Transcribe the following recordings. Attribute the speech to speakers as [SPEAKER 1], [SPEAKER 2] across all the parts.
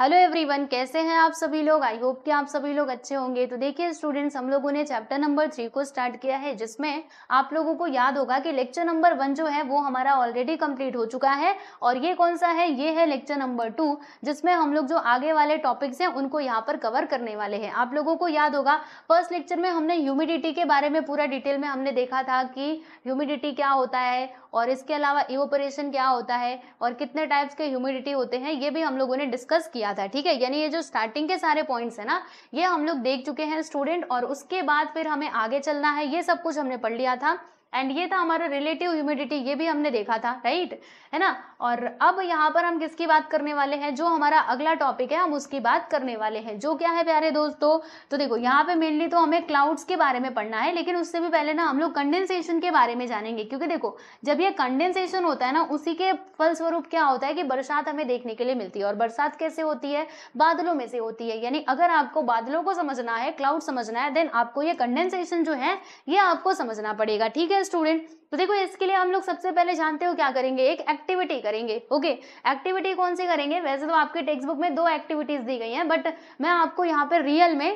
[SPEAKER 1] Hello everyone कैसे हैं आप सभी लोग आई होप कि आप सभी लोग अच्छे होंगे तो देखिए स्टूडेंट्स हम लोगों ने चैप्टर नंबर थ्री को स्टार्ट किया है जिसमें आप लोगों को याद होगा कि लेक्चर नंबर वन जो है वो हमारा ऑलरेडी कंप्लीट हो चुका है और ये कौन सा है ये है लेक्चर नंबर टू जिसमें हम लोग जो आगे वाले टॉपिक्स हैं उनको यहाँ पर कवर करने वाले हैं आप लोगों को याद होगा फर्स्ट लेक्चर में हमने ह्यूमिडिटी के बारे में पूरा डिटेल में हमने देखा था कि ह्यूमिडिटी क्या होता है और इसके अलावा इवोपरेशन क्या होता है और कितने टाइप्स के ह्यूमिडिटी होते हैं ये भी हम लोगों ने डिस्कस किया था ठीक है यानी ये जो स्टार्टिंग के सारे पॉइंट्स है ना ये हम लोग देख चुके हैं स्टूडेंट और उसके बाद फिर हमें आगे चलना है ये सब कुछ हमने पढ़ लिया था एंड ये था हमारा रिलेटिव ह्यूमिडिटी ये भी हमने देखा था राइट है ना और अब यहाँ पर हम किसकी बात करने वाले हैं जो हमारा अगला टॉपिक है हम उसकी बात करने वाले हैं जो क्या है प्यारे दोस्तों तो देखो यहाँ पे मेनली तो हमें क्लाउड्स के बारे में पढ़ना है लेकिन उससे भी पहले ना हम लोग कंडेंसेशन के बारे में जानेंगे क्योंकि देखो जब ये कंडेंसेशन होता है ना उसी के फलस्वरूप क्या होता है कि बरसात हमें देखने के लिए मिलती है और बरसात कैसे होती है बादलों में से होती है यानी अगर आपको बादलों को समझना है क्लाउड समझना है देन आपको ये कंडेंसेशन जो है ये आपको समझना पड़ेगा ठीक है है स्टूडेंट तो देखो इसके लिए हम लोग सबसे पहले जानते हो क्या करेंगे एक एक्टिविटी करेंगे ओके एक्टिविटी कौन सी करेंगे वैसे तो आपके टेक्स्ट बुक में दो एक्टिविटीज दी गई हैं बट मैं आपको यहाँ पर रियल में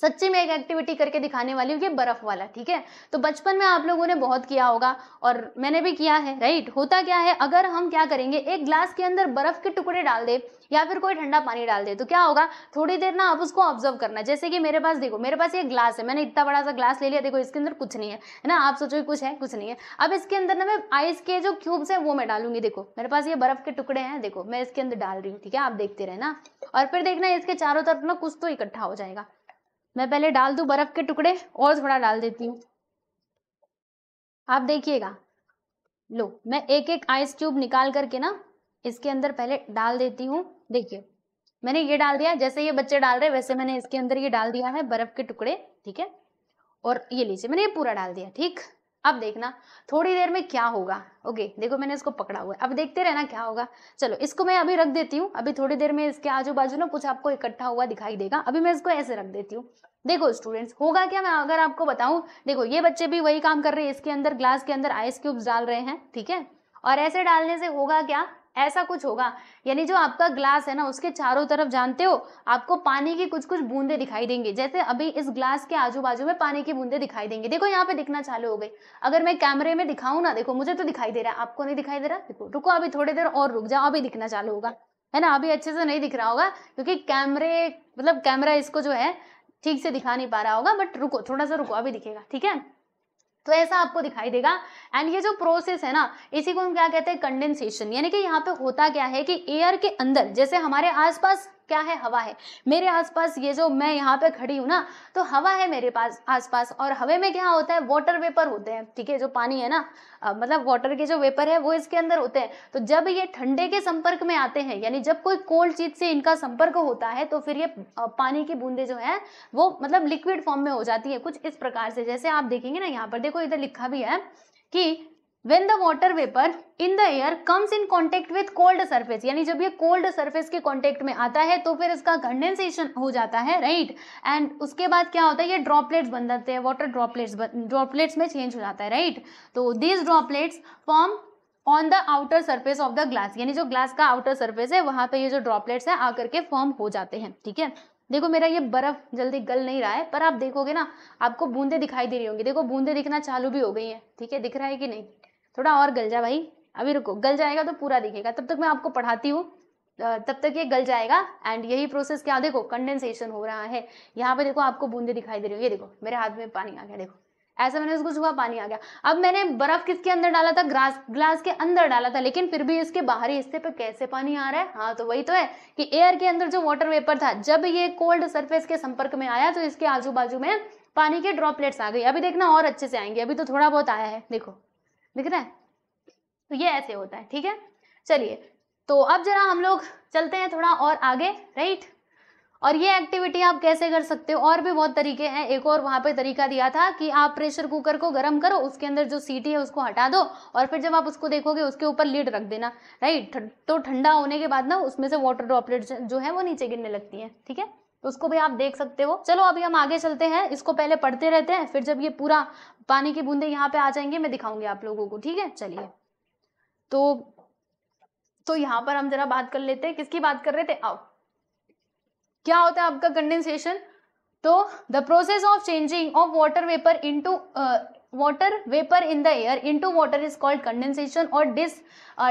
[SPEAKER 1] सच्ची में एक एक्टिविटी करके दिखाने वाली हूँ ये बर्फ वाला ठीक है तो बचपन में आप लोगों ने बहुत किया होगा और मैंने भी किया है राइट होता क्या है अगर हम क्या करेंगे एक ग्लास के अंदर बर्फ के टुकड़े डाल दे या फिर कोई ठंडा पानी डाल दे तो क्या होगा थोड़ी देर ना आप उसको ऑब्जर्व करना जैसे कि मेरे पास देखो मेरे पास ये ग्लास है मैंने इतना बड़ा सा ग्लास ले लिया देखो इसके अंदर कुछ नहीं है है ना आप सोचो कुछ है कुछ नहीं है अब इसके अंदर ना मैं आइस के जो क्यूब्स है वो मैं डालूंगी देखो मेरे पास ये बर्फ के टुकड़े हैं देखो मैं इसके अंदर डाल रही हूँ ठीक है आप देखते ना और फिर देखना इसके चारों तरफ ना कुछ तो इकट्ठा हो जाएगा मैं पहले डाल दू बर्फ के टुकड़े और थोड़ा डाल देती हूँ आप देखिएगा लो मैं एक एक आइस क्यूब निकाल करके ना इसके अंदर पहले डाल देती हूँ देखिए मैंने ये डाल दिया जैसे ये बच्चे डाल रहे वैसे मैंने इसके अंदर ये डाल दिया है बर्फ के टुकड़े ठीक है और ये लीजिए मैंने ये पूरा डाल दिया ठीक अब देखना थोड़ी देर में क्या होगा ओके देखो मैंने इसको पकड़ा हुआ है अब देखते रहना क्या होगा चलो इसको मैं अभी रख देती हूँ अभी थोड़ी देर में इसके आजू बाजू ना कुछ आपको इकट्ठा हुआ दिखाई देगा अभी मैं इसको ऐसे रख देती हूँ देखो स्टूडेंट्स होगा क्या मैं अगर आपको बताऊं देखो ये बच्चे भी वही काम कर रहे हैं इसके अंदर ग्लास के अंदर आइस क्यूब्स डाल रहे हैं ठीक है और ऐसे डालने से होगा क्या ऐसा कुछ होगा यानी जो आपका ग्लास है ना उसके चारों तरफ जानते हो आपको पानी की कुछ कुछ बूंदे दिखाई देंगे जैसे अभी इस ग्लास के आजू बाजू में पानी की बूंदे दिखाई देंगे देखो यहाँ पे दिखना चालू हो गई अगर मैं कैमरे में दिखाऊँ ना देखो मुझे तो दिखाई दे रहा है आपको नहीं दिखाई दे रहा देखो रुको अभी थोड़ी देर और रुक जाओ अभी दिखना चालू होगा है ना अभी अच्छे से नहीं दिख रहा होगा क्योंकि कैमरे मतलब कैमरा इसको जो है ठीक से दिखा नहीं पा रहा होगा बट रुको थोड़ा सा रुको अभी दिखेगा ठीक है तो ऐसा आपको दिखाई देगा एंड ये जो प्रोसेस है ना इसी को हम क्या कहते हैं कंडेंसेशन यानी कि यहाँ पे होता क्या है कि एयर के अंदर जैसे हमारे आसपास क्या है हवा है मेरे आसपास ये जो मैं यहाँ पे खड़ी हूँ ना तो हवा है मेरे पास आसपास और हवा में क्या होता है वाटर वेपर होते हैं ठीक है जो पानी है ना आ, मतलब वाटर के जो वेपर है वो इसके अंदर होते हैं तो जब ये ठंडे के संपर्क में आते हैं यानी जब कोई कोल्ड चीज से इनका संपर्क होता है तो फिर ये पानी की बूंदे जो है वो मतलब लिक्विड फॉर्म में हो जाती है कुछ इस प्रकार से जैसे आप देखेंगे ना यहाँ पर देखो इधर लिखा भी है कि when the water vapour in the air comes in contact with cold surface यानी जब ये कोल्ड सर्फेस के कॉन्टेक्ट में आता है तो फिर इसका condensation हो जाता है राइट right? एंड उसके बाद क्या होता है ये droplets बन जाते हैं वाटर ड्रॉपलेट्स ड्रॉपलेट्स में चेंज हो जाता है राइट right? तो these droplets form on the outer surface of the glass यानी जो ग्लास का आउटर सर्फेस है वहाँ पर ये जो ड्रॉपलेट्स है आकर के फॉर्म हो जाते हैं ठीक है देखो मेरा ये बर्फ जल्दी गल नहीं रहा है पर आप देखोगे ना आपको बूंदे दिखाई दे रही होंगी देखो बूंदे दिखना चालू भी हो गई है ठीक है दिख रहा है कि नहीं थोड़ा और गल जा भाई अभी रुको गल जाएगा तो पूरा दिखेगा तब तक मैं आपको पढ़ाती हूँ तब तक ये गल जाएगा एंड यही प्रोसेस क्या देखो कंडेंसेशन हो रहा है यहाँ पे देखो आपको बूंदे दिखाई दे रही है ये देखो मेरे हाथ में पानी आ गया देखो ऐसा मैंने उसको छुआ पानी आ गया अब मैंने बर्फ किसके अंदर डाला था ग्रास ग्लास के अंदर डाला था लेकिन फिर भी इसके बाहरी हिस्से पे कैसे पानी आ रहा है हाँ तो वही तो है कि एयर के अंदर जो वाटर वेपर था जब ये कोल्ड सरफेस के संपर्क में आया तो इसके आजू बाजू में पानी के ड्रॉपलेट्स आ गए अभी देखना और अच्छे से आएंगे अभी तो थोड़ा बहुत आया है देखो दिख रहा है तो ये ऐसे होता है ठीक है चलिए तो अब जरा हम लोग चलते हैं थोड़ा और आगे राइट और ये एक्टिविटी आप कैसे कर सकते हो और भी बहुत तरीके हैं एक और वहाँ पे तरीका दिया था कि आप प्रेशर कुकर को गर्म करो उसके अंदर जो सीटी है उसको हटा दो और फिर जब आप उसको देखोगे उसके ऊपर लीड रख देना राइट तो ठंडा होने के बाद ना उसमें से वाटर ड्रॉपलेट जो है वो नीचे गिरने लगती हैं ठीक है तो उसको भी आप देख सकते हो चलो अभी हम आगे चलते हैं इसको पहले पढ़ते रहते हैं फिर जब ये पूरा पानी की बूंदे यहाँ पे आ जाएंगे मैं दिखाऊंगी आप लोगों को ठीक है चलिए तो तो यहाँ पर हम जरा बात कर लेते हैं किसकी बात कर रहे थे आओ क्या होता है आपका कंडेंसेशन तो the process of changing of water vapour into water vapour in the air into water is called condensation और डिस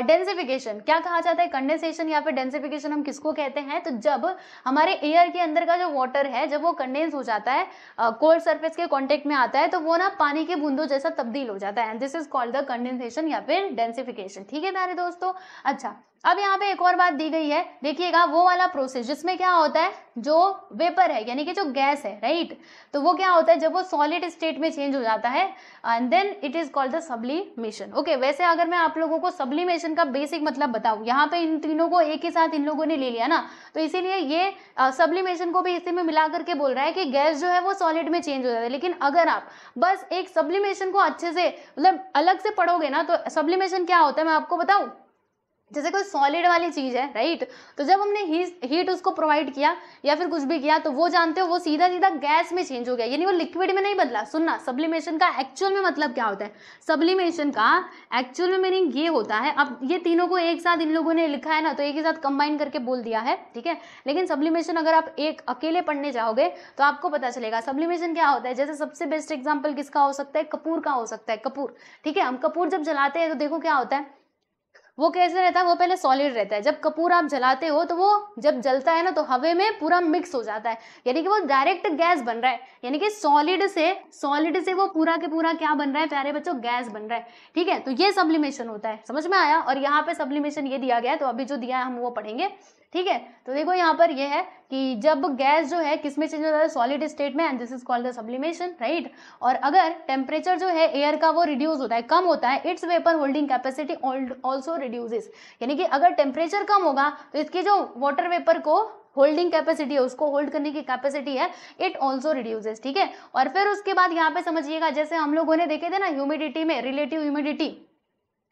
[SPEAKER 1] डेंसिफिकेशन क्या कहा जाता है कंडेंसेशन या फिर डेंसिफिकेशन हम किसको कहते हैं तो जब हमारे एयर के अंदर का जो वाटर है जब वो कंडेंस हो जाता है कोल्ड uh, सर्फेस के कॉन्टेक्ट में आता है तो वो ना पानी के बूंदों जैसा तब्दील हो जाता है this is called the condensation या फिर डेंसिफिकेशन ठीक है प्यारे दोस्तों अच्छा अब यहाँ पे एक और बात दी गई है देखिएगा वो वाला प्रोसेस जिसमें क्या होता है जो वेपर है यानी कि जो गैस है राइट तो वो क्या होता है जब वो सॉलिड स्टेट में चेंज हो जाता है and then it is called the sublimation okay वैसे अगर मैं आप लोगों को सब्लीमेशन का बेसिक मतलब बताऊँ यहाँ पे इन तीनों को एक ही साथ इन लोगों ने ले लिया ना तो इसीलिए ये सब्लीमेशन को भी इसी में मिला करके बोल रहा है कि गैस जो है वो सॉलिड में चेंज हो जाता है लेकिन अगर आप बस एक सब्लीमेशन को अच्छे से मतलब अलग से पढ़ोगे ना तो सब्लीमेशन क्या होता है मैं आपको बताऊँ जैसे कोई सॉलिड वाली चीज़ है राइट तो जब हमने हीट उसको प्रोवाइड किया या फिर कुछ भी किया तो वो जानते हो वो सीधा सीधा गैस में चेंज हो गया यानी वो लिक्विड में नहीं बदला सुनना सब्लिमेशन का एक्चुअल में मतलब क्या होता है सब्लिमेशन का एक्चुअल में मीनिंग ये होता है अब ये तीनों को एक साथ इन लोगों ने लिखा है ना तो एक ही साथ कंबाइन करके बोल दिया है ठीक है लेकिन सब्लिमेशन अगर आप एक अकेले पढ़ने जाओगे तो आपको पता चलेगा सब्लिमेशन क्या होता है जैसे सबसे बेस्ट एग्जाम्पल किसका हो सकता है कपूर का हो सकता है कपूर ठीक है हम कपूर जब जलाते हैं तो देखो क्या होता है वो कैसे रहता है वो पहले सॉलिड रहता है जब कपूर आप जलाते हो तो वो जब जलता है ना तो हवे में पूरा मिक्स हो जाता है यानी कि वो डायरेक्ट गैस बन रहा है यानी कि सॉलिड से सॉलिड से वो पूरा के पूरा क्या बन रहा है प्यारे बच्चों गैस बन रहा है ठीक है तो ये सब्लिमेशन होता है समझ में आया और यहाँ पे सब्लिमेशन ये दिया गया है तो अभी जो दिया है हम वो पढ़ेंगे ठीक है तो देखो यहाँ पर ये है कि जब गैस जो है किसमें चेंज हो जाता है सॉलिड स्टेट में and this is called the sublimation right और अगर टेम्परेचर जो है एयर का वो रिड्यूस होता है कम होता है its vapour holding capacity also reduces यानी कि अगर टेम्परेचर कम होगा तो इसकी जो वाटर वेपर को होल्डिंग कैपेसिटी है उसको होल्ड करने की कैपेसिटी है इट ऑल्सो रिड्यूजेस ठीक है और फिर उसके बाद यहाँ पे समझिएगा जैसे हम लोगों ने देखे थे ना ह्यूमिडिटी में रिलेटिव ह्यूमिडिटी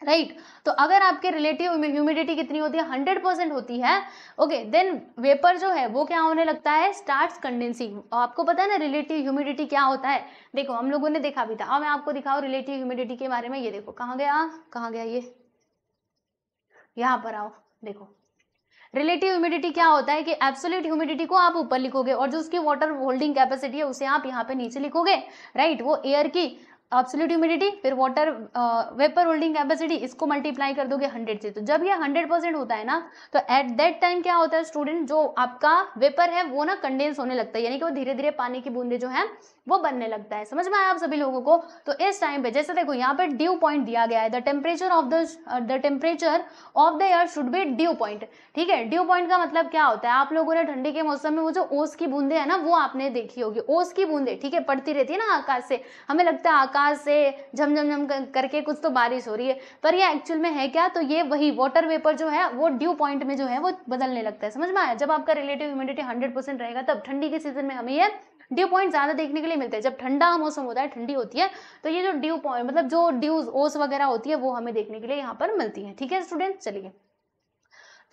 [SPEAKER 1] राइट right? तो अगर आपके रिलेटिव ह्यूमिडिटी कितनी होती है हंड्रेड परसेंट होती है ओके देन वेपर जो है वो क्या होने लगता है स्टार्ट कंडेंसिंग आपको पता है ना रिलेटिव ह्यूमिडिटी क्या होता है देखो हम लोगों ने देखा भी था अब मैं आपको दिखाऊँ रिलेटिव ह्यूमिडिटी के बारे में ये देखो कहाँ गया कहाँ गया ये यहाँ पर आओ देखो रिलेटिव ह्यूमिडिटी क्या होता है कि एब्सोल्यूट ह्यूमिडिटी को आप ऊपर लिखोगे और जो उसकी वाटर होल्डिंग कैपेसिटी है उसे आप यहाँ पे नीचे लिखोगे राइट right? वो एयर की एब्सोल्यूट ह्यूमिडिटी फिर वाटर वेपर होल्डिंग कैपेसिटी इसको मल्टीप्लाई कर दोगे 100 से तो जब ये 100 परसेंट होता है ना तो एट दैट टाइम क्या होता है स्टूडेंट जो आपका वेपर है वो ना कंडेंस होने लगता है यानी कि वो धीरे धीरे पानी की बूंदे जो है वो बनने लगता है समझ में आया आप सभी लोगों को तो इस टाइम पे जैसे देखो यहाँ पर ड्यू पॉइंट दिया गया है the temperature of the temperature of the air should be dew point ठीक है ड्यू पॉइंट का मतलब क्या होता है आप लोगों ने ठंडी के मौसम में वो जो ओस की बूंदे है ना वो आपने देखी होगी ओस की बूंदे ठीक है पड़ती रहती है ना आकाश से हमें लगता है आकाश आकाश से झमझम झम करके कुछ तो बारिश हो रही है पर ये एक्चुअल में है क्या तो ये वही वाटर वेपर जो है वो ड्यू पॉइंट में जो है वो बदलने लगता है समझ में आया जब आपका रिलेटिव ह्यूमिडिटी हंड्रेड रहेगा तब ठंडी के सीजन में हमें यह ड्यू पॉइंट ज़्यादा देखने के लिए मिलते हैं जब ठंडा मौसम होता है ठंडी होती है तो ये जो ड्यू पॉइंट मतलब जो ड्यूज ओस वगैरह होती है वो हमें देखने के लिए यहाँ पर मिलती है ठीक है स्टूडेंट चलिए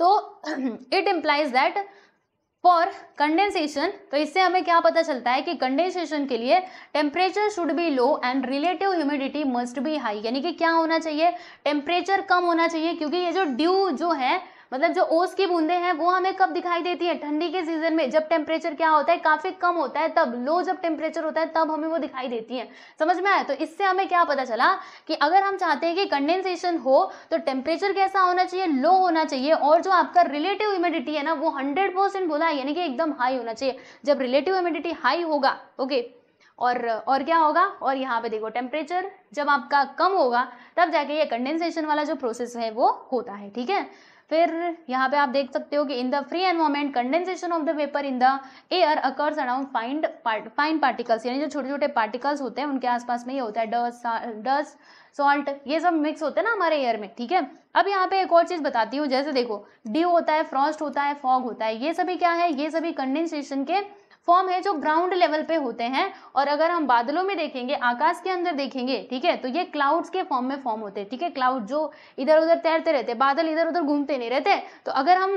[SPEAKER 1] तो it implies that for condensation तो इससे हमें क्या पता चलता है कि कंडेंसेशन के लिए temperature should be low and relative humidity must be high यानी कि क्या होना चाहिए टेम्परेचर कम होना चाहिए क्योंकि ये जो ड्यू जो है मतलब जो ओस की बूंदे हैं वो हमें कब दिखाई देती है ठंडी के सीजन में जब टेम्परेचर क्या होता है काफ़ी कम होता है तब लो जब टेम्परेचर होता है तब हमें वो दिखाई देती है समझ में आया तो इससे हमें क्या पता चला कि अगर हम चाहते हैं कि कंडेंसेशन हो तो टेम्परेचर कैसा होना चाहिए लो होना चाहिए और जो आपका रिलेटिव ह्यूमिडिटी है ना वो हंड्रेड परसेंट बोला यानी कि एकदम हाई होना चाहिए जब रिलेटिव ह्यूमिडिटी हाई होगा ओके और और क्या होगा और यहाँ पे देखो टेम्परेचर जब आपका कम होगा तब जाके ये कंडेंसेशन वाला जो प्रोसेस है वो होता है ठीक है फिर यहाँ पे आप देख सकते हो कि in the free environment condensation of the vapour in the air occurs around find fine particles यानी जो छोटे छोटे पार्टिकल्स होते हैं उनके आसपास में ये होता है डस्ट डस्ट सॉल्ट ये सब मिक्स होते हैं ना हमारे एयर में ठीक है अब यहाँ पे एक और चीज़ बताती हूँ जैसे देखो ड्यू होता है फ्रॉस्ट होता है फॉग होता है ये सभी क्या है ये सभी कंडेंसेशन के फॉर्म है जो ग्राउंड लेवल पे होते हैं और अगर हम बादलों में देखेंगे आकाश के अंदर देखेंगे ठीक है तो ये क्लाउड्स के फॉर्म में फॉर्म होते हैं ठीक है क्लाउड जो इधर उधर तैरते रहते बादल इधर उधर घूमते नहीं रहते तो अगर हम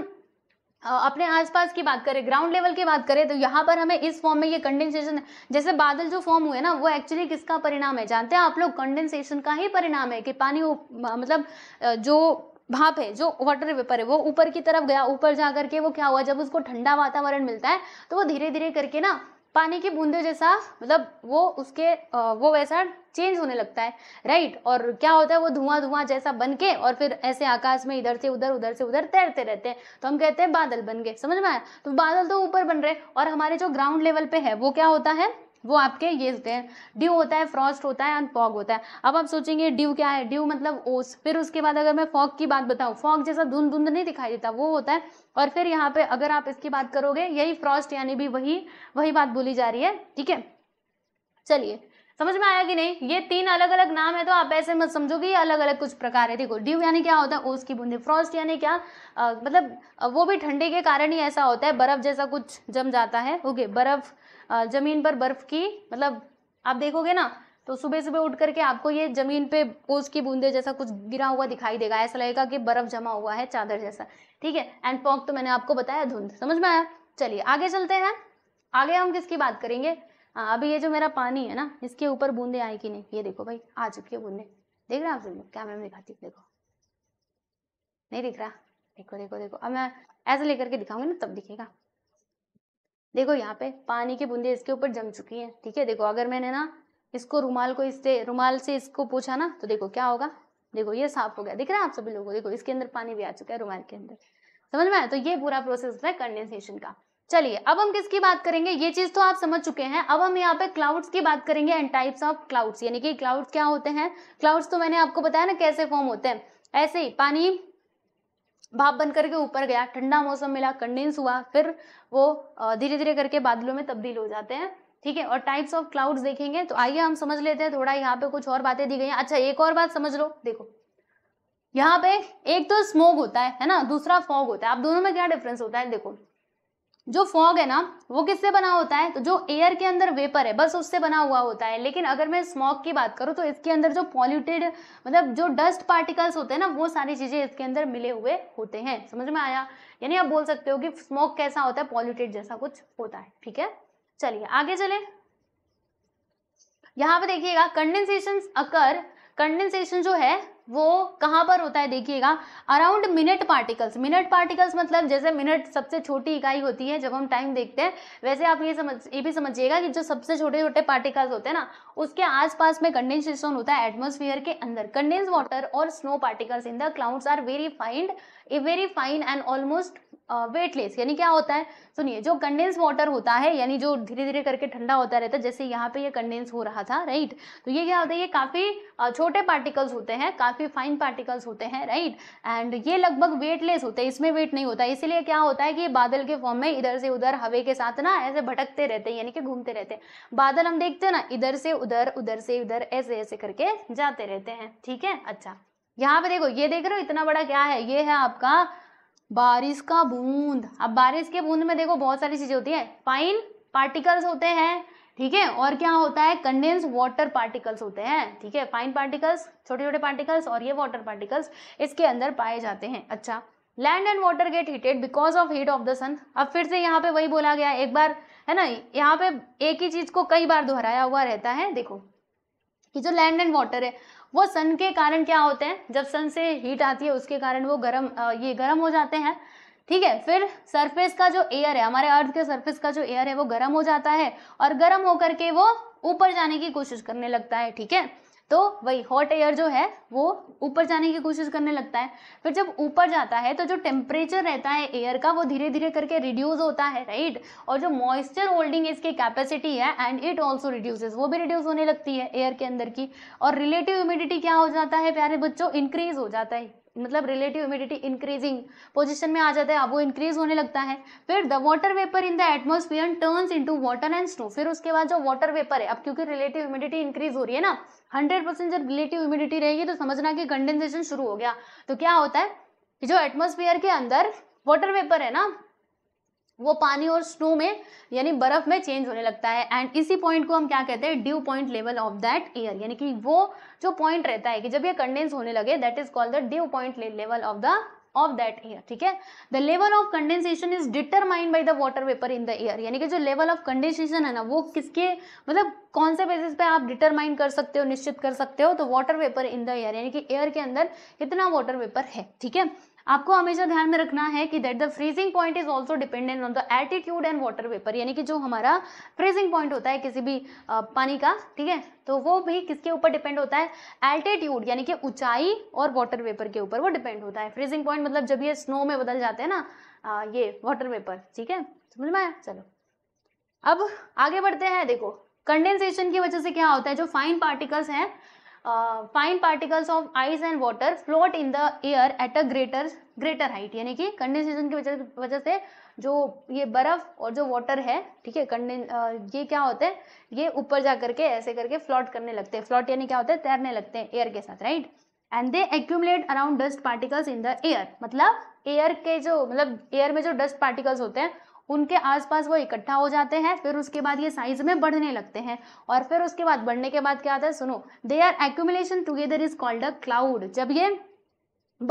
[SPEAKER 1] अपने आसपास की बात करें ग्राउंड लेवल की बात करें तो यहाँ पर हमें इस फॉर्म में ये कंडेंसेशन जैसे बादल जो फॉर्म हुए ना वो एक्चुअली किसका परिणाम है जानते हैं आप लोग कंडेंसेशन का ही परिणाम है कि पानी मतलब जो भाप है जो वाटर वेपर है वो ऊपर की तरफ गया ऊपर जा करके वो क्या हुआ जब उसको ठंडा वातावरण मिलता है तो वो धीरे धीरे करके ना पानी की बूंदे जैसा मतलब वो उसके वो वैसा चेंज होने लगता है राइट और क्या होता है वो धुआं धुआं जैसा बन के और फिर ऐसे आकाश में इधर से उधर उधर से उधर तैरते रहते हैं तो हम कहते हैं बादल बन गए समझ में आया तो बादल तो ऊपर बन रहे और हमारे जो ग्राउंड लेवल पे है वो क्या होता है वो आपके ये होते हैं ड्यू होता है फ्रॉस्ट होता है एंड फॉग होता है अब आप सोचेंगे ड्यू क्या है ड्यू मतलब ओस फिर उसके बाद अगर मैं फॉग की बात बताऊँ फॉग जैसा धुंध धुंध नहीं दिखाई देता वो होता है और फिर यहाँ पे अगर आप इसकी बात करोगे यही फ्रॉस्ट यानी भी वही वही बात बोली जा रही है ठीक है चलिए समझ में आया कि नहीं ये तीन अलग अलग नाम है तो आप ऐसे मत समझो कि अलग अलग कुछ प्रकार है देखो ड्यू यानी क्या होता है ओस की बूंदे फ्रॉस्ट यानी क्या आ, मतलब वो भी ठंडी के कारण ही ऐसा होता है बर्फ जैसा कुछ जम जाता है ओके बर्फ ज़मीन पर बर्फ़ की मतलब आप देखोगे ना तो सुबह सुबह उठ करके आपको ये ज़मीन पे ओस की बूंदे जैसा कुछ गिरा हुआ दिखाई देगा ऐसा लगेगा कि बर्फ़ जमा हुआ है चादर जैसा ठीक है एंड पॉक तो मैंने आपको बताया धुंध समझ में आया चलिए आगे चलते हैं आगे हम किसकी बात करेंगे आ, अभी ये जो मेरा पानी है ना इसके ऊपर बूंदे आएगी कि नहीं ये देखो भाई आ चुकी है बूंदे देख रहे हैं आप सब कैमरे में दिखाती देखो नहीं दिख रहा देखो देखो देखो अब मैं ऐसे लेकर के दिखाऊंगी ना तब दिखेगा देखो यहाँ पे पानी की बूंदे इसके ऊपर जम चुकी है ठीक है देखो अगर मैंने ना इसको रुमाल को इससे रुमाल से इसको पूछा ना तो देखो क्या होगा देखो ये साफ हो गया दिख रहा है आप सभी लोगों को देखो इसके अंदर पानी भी आ चुका है रुमाल के अंदर समझ में आया तो ये पूरा प्रोसेस है कंडेंसेशन का चलिए अब हम किसकी बात करेंगे ये चीज तो आप समझ चुके हैं अब हम यहाँ पे क्लाउड्स की बात करेंगे एंड टाइप्स ऑफ क्लाउड्स यानी कि क्लाउड्स क्या होते हैं क्लाउड्स तो मैंने आपको बताया ना कैसे फॉर्म होते हैं ऐसे ही पानी भाप बन करके ऊपर गया ठंडा मौसम मिला कंडेंस हुआ फिर वो धीरे धीरे करके बादलों में तब्दील हो जाते हैं ठीक है और टाइप्स ऑफ क्लाउड्स देखेंगे तो आइए हम समझ लेते हैं थोड़ा यहाँ पे कुछ और बातें दी गई हैं अच्छा एक और बात समझ लो देखो यहाँ पे एक तो स्मोग होता है है ना दूसरा फॉग होता है आप दोनों में क्या डिफरेंस होता है देखो जो फॉग है ना वो किससे बना होता है तो जो एयर के अंदर वेपर है बस उससे बना हुआ होता है लेकिन अगर मैं स्मॉग की बात करूँ तो इसके अंदर जो पॉल्यूटेड मतलब जो डस्ट पार्टिकल्स होते हैं ना वो सारी चीज़ें इसके अंदर मिले हुए होते हैं समझ में आया यानी आप बोल सकते हो कि स्मॉग कैसा होता है पॉल्यूटेड जैसा कुछ होता है ठीक है चलिए आगे चले यहाँ पे देखिएगा कंडेंसेशन अकर कंडेंसेशन जो है वो कहाँ पर होता है देखिएगा around minute particles minute particles मतलब जैसे मिनट सबसे छोटी इकाई होती है जब हम टाइम देखते हैं वैसे आप ये समझ ये भी समझिएगा कि जो सबसे छोटे छोटे पार्टिकल्स होते हैं ना उसके आसपास में कंडेंसेशन होता है एटमोसफियर के अंदर कंडेंस वाटर और snow particles in the clouds are very find a very fine and almost weightless यानी क्या होता है सुनिए जो कंडेंस वाटर होता है यानी जो धीरे धीरे करके ठंडा होता रहता है जैसे यहाँ पे ये कंडेंस हो रहा था राइट तो ये क्या होता है ये काफ़ी छोटे पार्टिकल्स होते हैं काफ़ी फाइन पार्टिकल्स होते हैं राइट एंड ये लगभग वेटलेस होते हैं इसमें वेट नहीं होता इसीलिए क्या होता है कि बादल के फॉर्म में इधर से उधर हवे के साथ ना ऐसे भटकते रहते हैं यानी कि घूमते रहते हैं बादल हम देखते हैं ना इधर से उधर उधर से उधर ऐसे ऐसे करके जाते रहते हैं ठीक है अच्छा यहाँ पे देखो ये देख रहे हो इतना बड़ा क्या है ये है आपका बारिश का बूंद अब बारिश के बूंद में देखो बहुत सारी चीज़ें होती है फाइन पार्टिकल्स होते हैं ठीक है और क्या होता है कंडेंस वाटर पार्टिकल्स होते हैं ठीक है फाइन पार्टिकल्स छोटे छोटे पार्टिकल्स और ये वाटर पार्टिकल्स इसके अंदर पाए जाते हैं अच्छा land and water get heated because of heat of the sun अब फिर से यहाँ पे वही बोला गया एक बार है ना यहाँ पे एक ही चीज को कई बार दोहराया हुआ रहता है देखो कि जो लैंड एंड वाटर है वो सन के कारण क्या होते हैं जब सन से हीट आती है उसके कारण वो गर्म ये गर्म हो जाते हैं ठीक है फिर सरफेस का जो एयर है हमारे अर्थ के सरफेस का जो एयर है वो गर्म हो जाता है और गर्म होकर के वो ऊपर जाने की कोशिश करने लगता है ठीक है तो वही हॉट एयर जो है वो ऊपर जाने की कोशिश करने लगता है फिर जब ऊपर जाता है तो जो टेम्परेचर रहता है एयर का वो धीरे धीरे करके रिड्यूस होता है राइट और जो मॉइस्चर होल्डिंग इसकी कैपेसिटी है एंड इट ऑल्सो रिड्यूसेस वो भी रिड्यूस होने लगती है एयर के अंदर की और रिलेटिव ह्यूमिडिटी क्या हो जाता है प्यारे बच्चों इंक्रीज हो जाता है मतलब रिलेटिव ह्यूमिडिटी इंक्रीजिंग पोजिशन में आ जाता है अब वो इंक्रीज होने लगता है फिर the water vapour in the atmosphere turns into water and snow फिर उसके बाद जो वाटर वेपर है अब क्योंकि रिलेटिव ह्यूमिडिटी इंक्रीज हो रही है ना हंड्रेड परसेंट जब रिलेटिव ह्यूमिडिटी रहेगी तो समझना कि कंडेंसेशन शुरू हो गया तो क्या होता है कि जो एटमोसफियर के अंदर वाटर वेपर है ना वो पानी और स्नो में यानी बर्फ़ में चेंज होने लगता है एंड इसी पॉइंट को हम क्या कहते हैं dew point level of that air यानी कि वो जो पॉइंट रहता है कि जब ये कंडेंस होने लगे that is called the dew point level of the of that air ठीक है the level of condensation is determined by the water vapour in the air यानी कि जो लेवल ऑफ कंडेंसेशन है ना वो किसके मतलब कौन से बेसिस पे आप डिटरमाइन कर सकते हो निश्चित कर सकते हो तो water vapour in the air यानी कि एयर के अंदर कितना वॉटर वेपर है ठीक है आपको हमेशा ध्यान में रखना है कि that the freezing point is also dependent on the attitude and water vapour यानी कि जो हमारा फ्रीजिंग पॉइंट होता है किसी भी पानी का ठीक है तो वो भी किसके ऊपर डिपेंड होता है एल्टीट्यूड यानी कि ऊंचाई और वाटर वेपर के ऊपर वो डिपेंड होता है फ्रीजिंग पॉइंट मतलब जब ये स्नो में बदल जाते हैं ना ये वाटर वेपर ठीक है समझ में आया चलो अब आगे बढ़ते हैं देखो कंडेंसेशन की वजह से क्या होता है जो फाइन पार्टिकल्स हैं fine particles of ice and water float in the air at a greater greater height यानी कि कंडेंसेशन की वजह से जो ये बर्फ और जो वाटर है ठीक है कंडें ये क्या होते हैं ये ऊपर जा करके ऐसे करके फ्लोट करने लगते हैं फ्लोट यानी क्या होता है तैरने लगते हैं एयर के साथ right and they accumulate around dust particles in the air मतलब एयर के जो मतलब एयर में जो डस्ट पार्टिकल्स होते हैं उनके आसपास वो इकट्ठा हो जाते हैं फिर उसके बाद ये साइज में बढ़ने लगते हैं और फिर उसके बाद बढ़ने के बाद क्या आता है सुनो they are accumulation together is called a cloud जब ये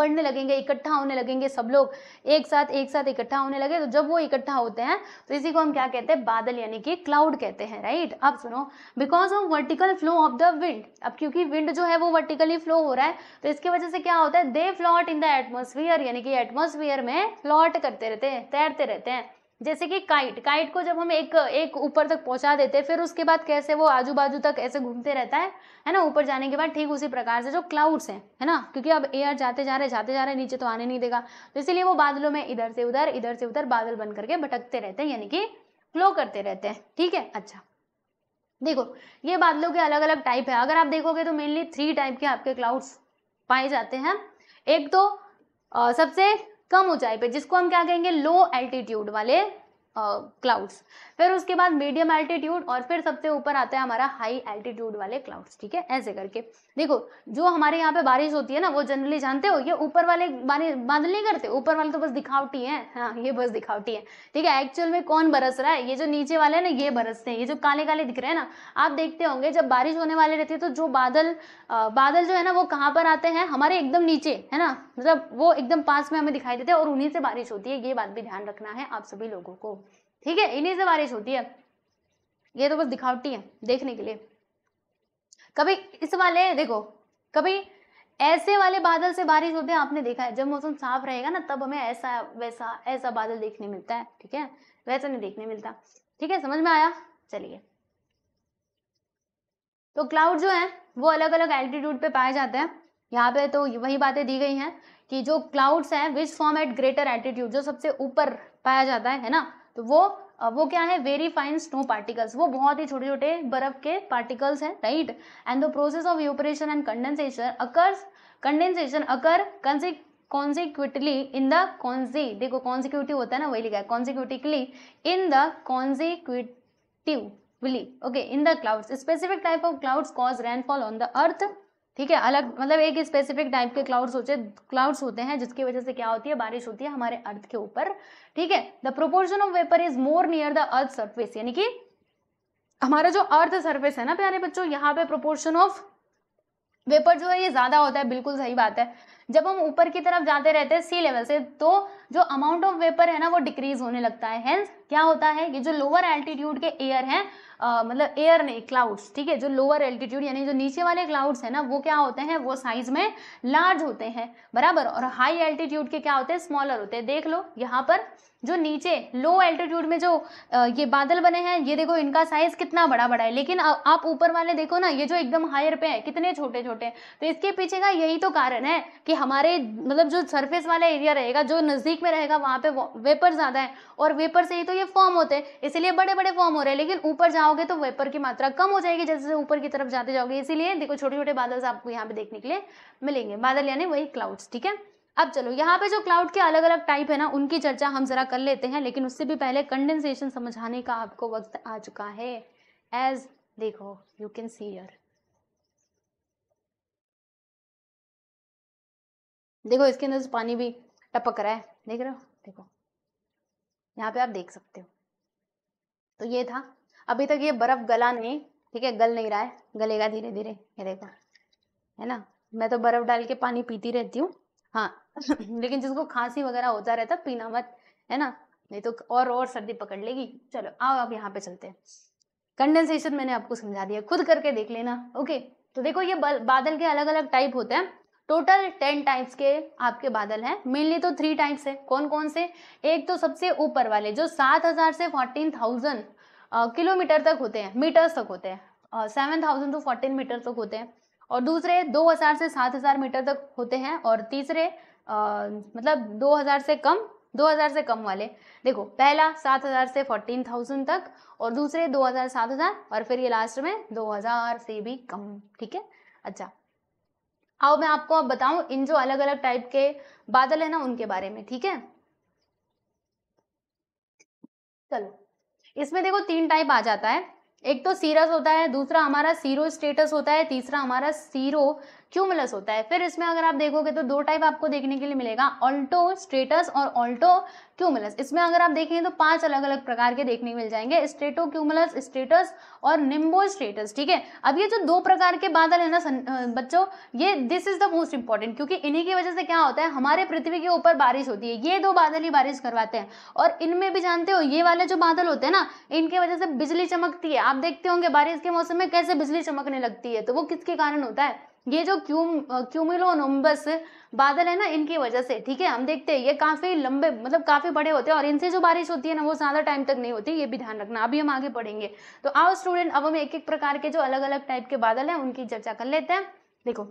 [SPEAKER 1] बढ़ने लगेंगे इकट्ठा होने लगेंगे सब लोग एक साथ एक साथ इकट्ठा होने लगे तो जब वो इकट्ठा होते हैं तो इसी को हम क्या कहते हैं बादल यानी कि क्लाउड कहते हैं राइट अब सुनो because of vertical flow of the wind अब क्योंकि विंड जो है वो वर्टिकली फ्लो हो रहा है तो इसकी वजह से क्या होता है they float in the atmosphere यानी कि एटमोसफियर में फ्लॉट करते रहते हैं तैरते रहते हैं जैसे कि काइट काइट को जब हम एक एक ऊपर तक पहुंचा देते हैं फिर उसके बाद कैसे वो आजू बाजू तक ऐसे घूमते रहता है है ना ऊपर जाने के बाद ठीक उसी प्रकार से जो क्लाउड्स हैं है ना क्योंकि अब एयर जाते जा रहे जाते जा रहे नीचे तो आने नहीं देगा तो इसीलिए वो बादलों में इधर से उधर इधर से उधर बादल बन करके भटकते रहते हैं यानी कि फ्लो करते रहते हैं ठीक है अच्छा देखो ये बादलों के अलग अलग टाइप है अगर आप देखोगे तो मेनली थ्री टाइप के आपके क्लाउड्स पाए जाते हैं एक तो सबसे कम ऊंचाई पे जिसको हम क्या कहेंगे लो एल्टीट्यूड वाले क्लाउड्स uh, फिर उसके बाद मीडियम एल्टीट्यूड और फिर सबसे ऊपर आता है हमारा हाई एल्टीट्यूड वाले क्लाउड्स ठीक है ऐसे करके देखो जो हमारे यहाँ पे बारिश होती है ना वो जनरली जानते हो ये ऊपर वाले बादल नहीं करते ऊपर वाले तो बस दिखावटी है हाँ ये बस दिखावटी है ठीक है एक्चुअल में कौन बरस रहा है ये जो नीचे वाले है ना ये बरसते हैं ये जो काले काले दिख रहे हैं ना आप देखते होंगे जब बारिश होने वाले रहती है तो जो बादल बादल जो है ना वो कहाँ पर आते हैं हमारे एकदम नीचे है ना मतलब वो एकदम पास में हमें दिखाई देते हैं और उन्हीं से बारिश होती है ये बात भी ध्यान रखना है आप सभी लोगों को ठीक है इन्हीं से बारिश होती है ये तो बस दिखावटी है देखने के लिए कभी इस वाले देखो कभी ऐसे वाले बादल से बारिश होते हैं आपने देखा है जब मौसम साफ रहेगा ना तब हमें ऐसा वैसा ऐसा बादल देखने मिलता है ठीक है वैसा नहीं देखने मिलता ठीक है समझ में आया चलिए तो क्लाउड जो है वो अलग अलग एल्टीट्यूड पे पाए जाते हैं यहाँ पे तो वही बातें दी गई हैं कि जो क्लाउड्स हैं which form at greater altitude जो सबसे ऊपर पाया जाता है है ना तो वो वो क्या है वेरी फाइन स्नो पार्टिकल्स वो बहुत ही छोटे छोटे बर्फ के पार्टिकल्स हैं right and the process of evaporation and condensation occurs condensation occur conse consecutively in the consi देखो कॉन्सिक्यूटिव होता है ना वही लिखा है consecutively in the consecutively okay in the clouds specific type of clouds cause rainfall on the earth ठीक है अलग मतलब एक स्पेसिफिक टाइप के क्लाउड्स होते क्लाउड्स होते हैं जिसकी वजह से क्या होती है बारिश होती है हमारे अर्थ के ऊपर ठीक है the proportion of vapour is more near the earth surface यानी कि हमारा जो अर्थ सर्फेस है ना प्यारे बच्चों यहाँ पे प्रोपोर्शन ऑफ वेपर जो है ये ज्यादा होता है बिल्कुल सही बात है जब हम ऊपर की तरफ जाते रहते हैं सी लेवल से तो जो अमाउंट ऑफ वेपर है ना वो डिक्रीज होने लगता है हेंस क्या होता है कि जो लोअर एल्टीट्यूड के एयर हैं मतलब एयर नहीं क्लाउड्स ठीक है जो लोअर एल्टीट्यूड यानी जो नीचे वाले क्लाउड्स हैं ना वो क्या होते हैं वो साइज में लार्ज होते हैं बराबर और हाई एल्टीट्यूड के क्या होते हैं स्मॉलर होते हैं देख लो यहाँ पर जो नीचे लो एल्टीट्यूड में जो ये बादल बने हैं ये देखो इनका साइज कितना बड़ा बड़ा है लेकिन आप ऊपर वाले देखो ना ये जो एकदम हायर पे है कितने छोटे छोटे तो इसके पीछे का यही तो कारण है कि हमारे मतलब जो सरफेस वाला एरिया रहेगा जो नज़दीक में रहेगा वहाँ पे वेपर ज़्यादा है और वेपर से ही तो ये फॉर्म होते हैं इसीलिए बड़े बड़े फॉर्म हो रहे हैं लेकिन ऊपर जाओगे तो वेपर की मात्रा कम हो जाएगी जैसे ऊपर की तरफ जाते जाओगे इसीलिए देखो छोटे छोटे बादल आपको यहाँ पे देखने के लिए मिलेंगे बादल यानी वही क्लाउड्स ठीक है अब चलो यहाँ पे जो क्लाउड के अलग अलग टाइप है ना उनकी चर्चा हम जरा कर लेते हैं लेकिन उससे भी पहले कंडेंसेशन समझाने का आपको वक्त आ चुका है एज देखो यू कैन सी यर देखो इसके अंदर से पानी भी टपक रहा है देख रहे हो देखो यहाँ पे आप देख सकते हो तो ये था अभी तक ये बर्फ गला नहीं ठीक है गल नहीं रहा है गलेगा धीरे धीरे ये देखो है ना मैं तो बर्फ डाल के पानी पीती रहती हूँ हाँ लेकिन जिसको खांसी वगैरह होता रहता पीना मत है ना नहीं तो और और सर्दी पकड़ लेगी चलो आओ अब यहाँ पे चलते हैं कंडेंसेशन मैंने आपको समझा दिया खुद करके देख लेना ओके तो देखो ये बादल के अलग अलग टाइप होते हैं टोटल टेन टाइप्स के आपके बादल हैं मेनली तो थ्री टाइप्स है कौन कौन से एक तो सबसे ऊपर वाले जो सात हज़ार से फोर्टीन थाउजेंड किलोमीटर तक होते हैं मीटर्स तक होते हैं seven thousand to fourteen metre तक होते हैं और दूसरे 2000 से 7000 मीटर तक होते हैं और तीसरे आ, मतलब 2000 से कम 2000 से कम वाले देखो पहला 7000 से 14000 तक और दूसरे 2000 7000 और फिर ये लास्ट में 2000 से भी कम ठीक है अच्छा आओ मैं आपको अब बताऊं इन जो अलग अलग टाइप के बादल है ना उनके बारे में ठीक है चलो इसमें देखो तीन टाइप आ जाता है एक तो सीरस होता है दूसरा हमारा सीरो स्टेटस होता है तीसरा हमारा सीरो क्यूमुलस होता है फिर इसमें अगर आप देखोगे तो दो टाइप आपको देखने के लिए मिलेगा ऑल्टो स्ट्रेटस और ऑल्टो क्यूमुलस इसमें अगर आप देखेंगे तो पांच अलग अलग प्रकार के देखने मिल जाएंगे स्ट्रेटो क्यूमुलस स्ट्रेटस और निम्बो स्टेटस ठीक है अब ये जो दो प्रकार के बादल है ना बच्चों ये this is the most important क्योंकि इन्हीं की वजह से क्या होता है हमारे पृथ्वी के ऊपर बारिश होती है ये दो बादल ही बारिश करवाते हैं और इनमें भी जानते हो ये वाले जो बादल होते हैं ना इनकी वजह से बिजली चमकती है आप देखते होंगे बारिश के मौसम में कैसे बिजली चमकने लगती है तो वो किसके कारण होता है ये जो क्यूम क्यूमिलोनम्बस बादल है ना इनकी वजह से ठीक है हम देखते हैं ये काफ़ी लंबे मतलब काफ़ी बड़े होते हैं और इनसे जो बारिश होती है ना वो ज़्यादा टाइम तक नहीं होती ये भी ध्यान रखना अभी हम आगे पढ़ेंगे तो आओ स्टूडेंट अब हम एक एक प्रकार के जो अलग अलग टाइप के बादल हैं उनकी चर्चा कर लेते हैं देखो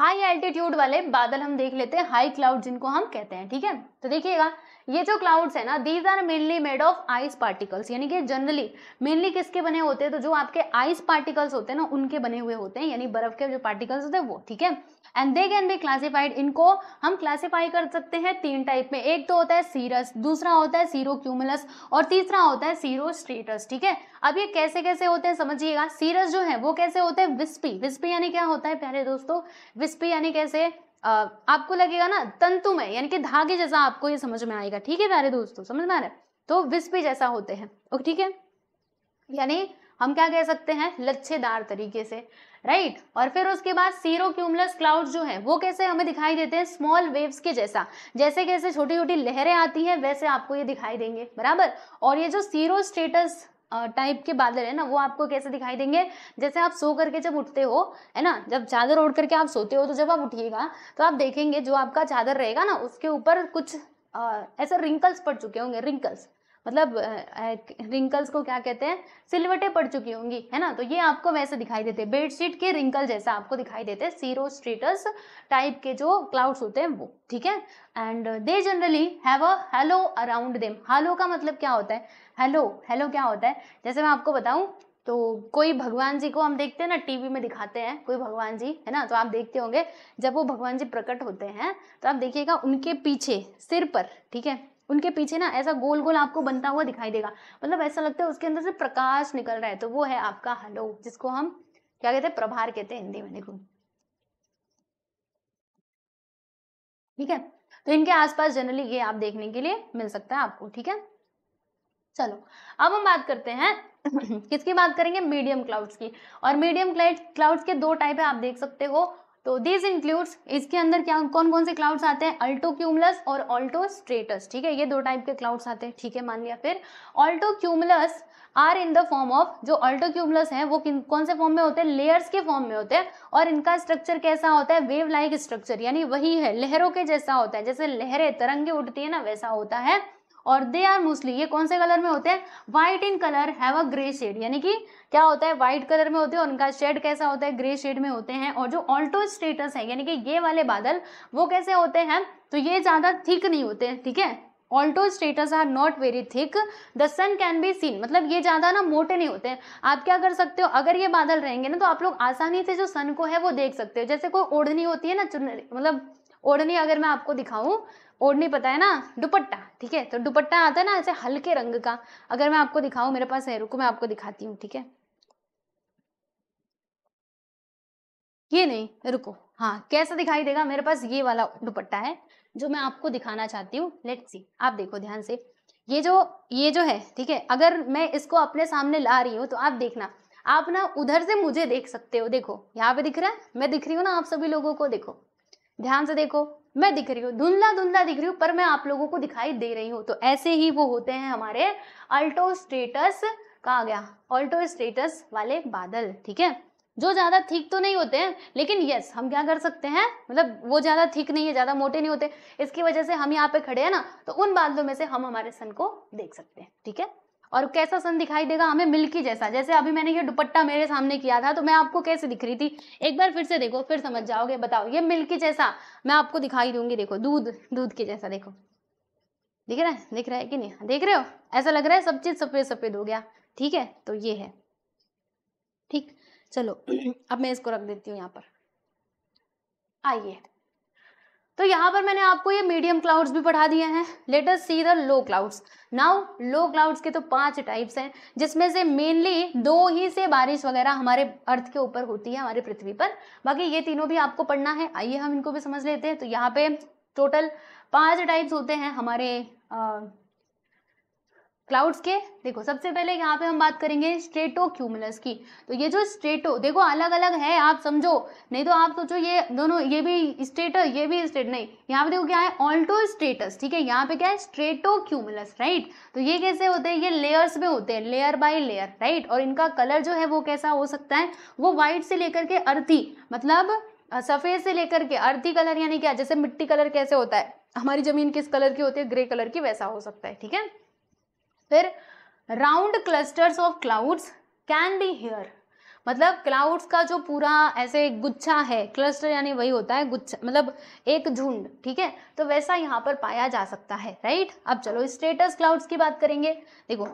[SPEAKER 1] हाई एल्टीट्यूड वाले बादल हम देख लेते हैं हाई क्लाउड जिनको हम कहते हैं ठीक है तो देखिएगा ये जो क्लाउड्स है ना these are mainly made of ice particles यानी कि जनरली मेनली किसके बने होते हैं तो जो आपके आइस पार्टिकल्स होते हैं ना उनके बने हुए होते हैं यानी बर्फ के जो पार्टिकल्स होते हैं वो ठीक है and they can be classified इनको हम क्लासिफाई कर सकते हैं तीन टाइप में एक तो होता है सीरस दूसरा होता है सीरो क्यूमुलस और तीसरा होता है सीरो स्टेटस ठीक है अब ये कैसे कैसे होते हैं समझिएगा सीरस जो है वो कैसे होते हैं विस्पी विस्पी यानी क्या होता है प्यारे दोस्तों विस्पी यानी कैसे आपको लगेगा ना तंतुमय यानी कि धागे जैसा आपको ये समझ में आएगा ठीक है प्यारे दोस्तों समझ में आ रहा है तो विस्पी जैसा होते हैं ओके ठीक है यानी हम क्या कह सकते हैं लच्छेदार तरीके से राइट right? और फिर उसके बाद सीरो क्यूमलस क्लाउड जो है वो कैसे हमें दिखाई देते हैं स्मॉल वेव्स के जैसा जैसे कैसे छोटी छोटी लहरें आती हैं वैसे आपको ये दिखाई देंगे बराबर और ये जो सीरो स्टेटस टाइप के बादल है ना वो आपको कैसे दिखाई देंगे जैसे आप सो करके जब उठते हो है ना जब चादर ओढ़ करके आप सोते हो तो जब आप उठिएगा तो आप देखेंगे जो आपका चादर रहेगा ना उसके ऊपर कुछ ऐसे रिंकल्स पड़ चुके होंगे रिंकल्स मतलब रिंकल्स को क्या कहते हैं सिलवटे पड़ चुकी होंगी है ना तो ये आपको वैसे दिखाई देते हैं बेडशीट के रिंकल जैसा आपको दिखाई देते हैं सीरो स्ट्रेटस टाइप के जो क्लाउड्स होते हैं वो ठीक है and they generally have a halo around them halo का मतलब क्या होता है हेलो हेलो क्या होता है जैसे मैं आपको बताऊं तो कोई भगवान जी को हम देखते हैं ना टीवी में दिखाते हैं कोई भगवान जी है ना तो आप देखते होंगे जब वो भगवान जी प्रकट होते हैं तो आप देखिएगा उनके पीछे सिर पर ठीक है उनके पीछे ना ऐसा गोल गोल आपको बनता हुआ दिखाई देगा मतलब ऐसा लगता है उसके अंदर से प्रकाश निकल रहा है तो वो है आपका हलो जिसको हम क्या कहते हैं प्रभार कहते हैं हिंदी में देखो ठीक है तो इनके आसपास जनरली ये आप देखने के लिए मिल सकता है आपको ठीक है चलो अब हम बात करते हैं किसकी बात करेंगे मीडियम क्लाउड्स की और मीडियम क्लाउड्स के दो टाइप है आप देख सकते हो तो दिस इंक्लूड्स इसके अंदर क्या कौन कौन से क्लाउड्स आते हैं अल्टो क्यूमलस और ऑल्टो स्ट्रेटस ठीक है ये दो टाइप के क्लाउड्स आते हैं ठीक है मान लिया फिर alto cumulus are in the form of जो अल्टो क्यूमलस है वो किन कौन से फॉर्म में होते हैं लेयर्स के फॉर्म में होते हैं और इनका स्ट्रक्चर कैसा होता है वेव लाइक स्ट्रक्चर यानी वही है लहरों के जैसा होता है जैसे लहरें तरंगे उठती है ना वैसा होता है और दे आर मोस्टली ये कौन से कलर में होते हैं white in colour have a grey shade यानी कि क्या होता है वाइट कलर में होते हैं और उनका शेड कैसा होता है ग्रे शेड में होते हैं और जो ऑल्टो स्टेटस है यानी कि ये वाले बादल वो कैसे होते हैं तो ये ज़्यादा थिक नहीं होते ठीक है alto stratus are not very thick the sun can be seen मतलब ये ज़्यादा ना मोटे नहीं होते आप क्या कर सकते हो अगर ये बादल रहेंगे ना तो आप लोग आसानी से जो सन को है वो देख सकते हो जैसे कोई ओढ़नी होती है ना मतलब ओढ़नी अगर मैं आपको दिखाऊं ओढ़नी पता है ना दुपट्टा ठीक है तो दुपट्टा आता है ना ऐसे हल्के रंग का अगर मैं आपको दिखाऊं मेरे पास है रुको मैं आपको दिखाती हूँ ठीक है ये नहीं रुको हाँ कैसा दिखाई देगा मेरे पास ये वाला दुपट्टा है जो मैं आपको दिखाना चाहती हूँ लेट सी आप देखो ध्यान से ये जो ये जो है ठीक है अगर मैं इसको अपने सामने ला रही हूँ तो आप देखना आप ना उधर से मुझे देख सकते हो देखो यहाँ पे दिख रहा है मैं दिख रही हूँ ना आप सभी लोगों को देखो ध्यान से देखो मैं दिख रही हूँ धुंधला धुंधला दिख रही हूँ पर मैं आप लोगों को दिखाई दे रही हूँ तो ऐसे ही वो होते हैं हमारे अल्टो स्टेटस कहा गया ऑल्टो स्टेटस वाले बादल ठीक है जो ज़्यादा ठीक तो नहीं होते हैं लेकिन यस हम क्या कर सकते हैं मतलब वो ज़्यादा ठीक नहीं है ज़्यादा मोटे नहीं होते इसकी वजह से हम यहाँ पे खड़े हैं ना तो उन बादलों में से हम हमारे सन को देख सकते हैं ठीक है और कैसा सन दिखाई देगा हमें मिल्की जैसा जैसे अभी मैंने ये दुपट्टा मेरे सामने किया था तो मैं आपको कैसे दिख रही थी एक बार फिर से देखो फिर समझ जाओगे बताओ ये मिल्की जैसा मैं आपको दिखाई दूंगी देखो दूध दूध के जैसा देखो दिख रहा है दिख रहा है कि नहीं हाँ, देख रहे हो ऐसा लग रहा है सब चीज़ सफ़ेद सफ़ेद हो गया ठीक है तो ये है ठीक चलो अब मैं इसको रख देती हूँ यहाँ पर आइए तो यहाँ पर मैंने आपको ये मीडियम क्लाउड्स भी पढ़ा दिए हैं latest see the low clouds now low clouds के तो पांच टाइप्स हैं जिसमें से मेनली दो ही से बारिश वगैरह हमारे अर्थ के ऊपर होती है हमारे पृथ्वी पर बाकी ये तीनों भी आपको पढ़ना है आइए हम इनको भी समझ लेते हैं तो यहाँ पे टोटल पांच टाइप्स होते हैं हमारे आ, क्लाउड्स के देखो सबसे पहले यहाँ पे हम बात करेंगे स्ट्रेटो क्यूमुलस की तो ये जो स्ट्रेटो देखो अलग अलग है आप समझो नहीं तो आप सोचो ये दोनों ये भी स्ट्रेटस ये भी स्ट्रेट नहीं यहाँ पे देखो क्या है ऑल्टो स्ट्रेटस ठीक है यहाँ पे क्या है स्ट्रेटो क्यूमुलस राइट तो ये कैसे होते हैं ये लेयर्स में होते हैं लेयर बाय लेयर राइट और इनका कलर जो है वो कैसा हो सकता है वो व्हाइट से लेकर के अर्थी मतलब सफ़ेद से लेकर के अर्थी कलर यानी क्या जैसे मिट्टी कलर कैसे होता है हमारी ज़मीन किस कलर की होती है ग्रे कलर की वैसा हो सकता है ठीक है फिर round clusters of clouds can be here मतलब क्लाउड्स का जो पूरा ऐसे गुच्छा है क्लस्टर यानी वही होता है गुच्छा मतलब एक झुंड ठीक है तो वैसा यहाँ पर पाया जा सकता है राइट अब चलो स्टेटस क्लाउड्स की बात करेंगे देखो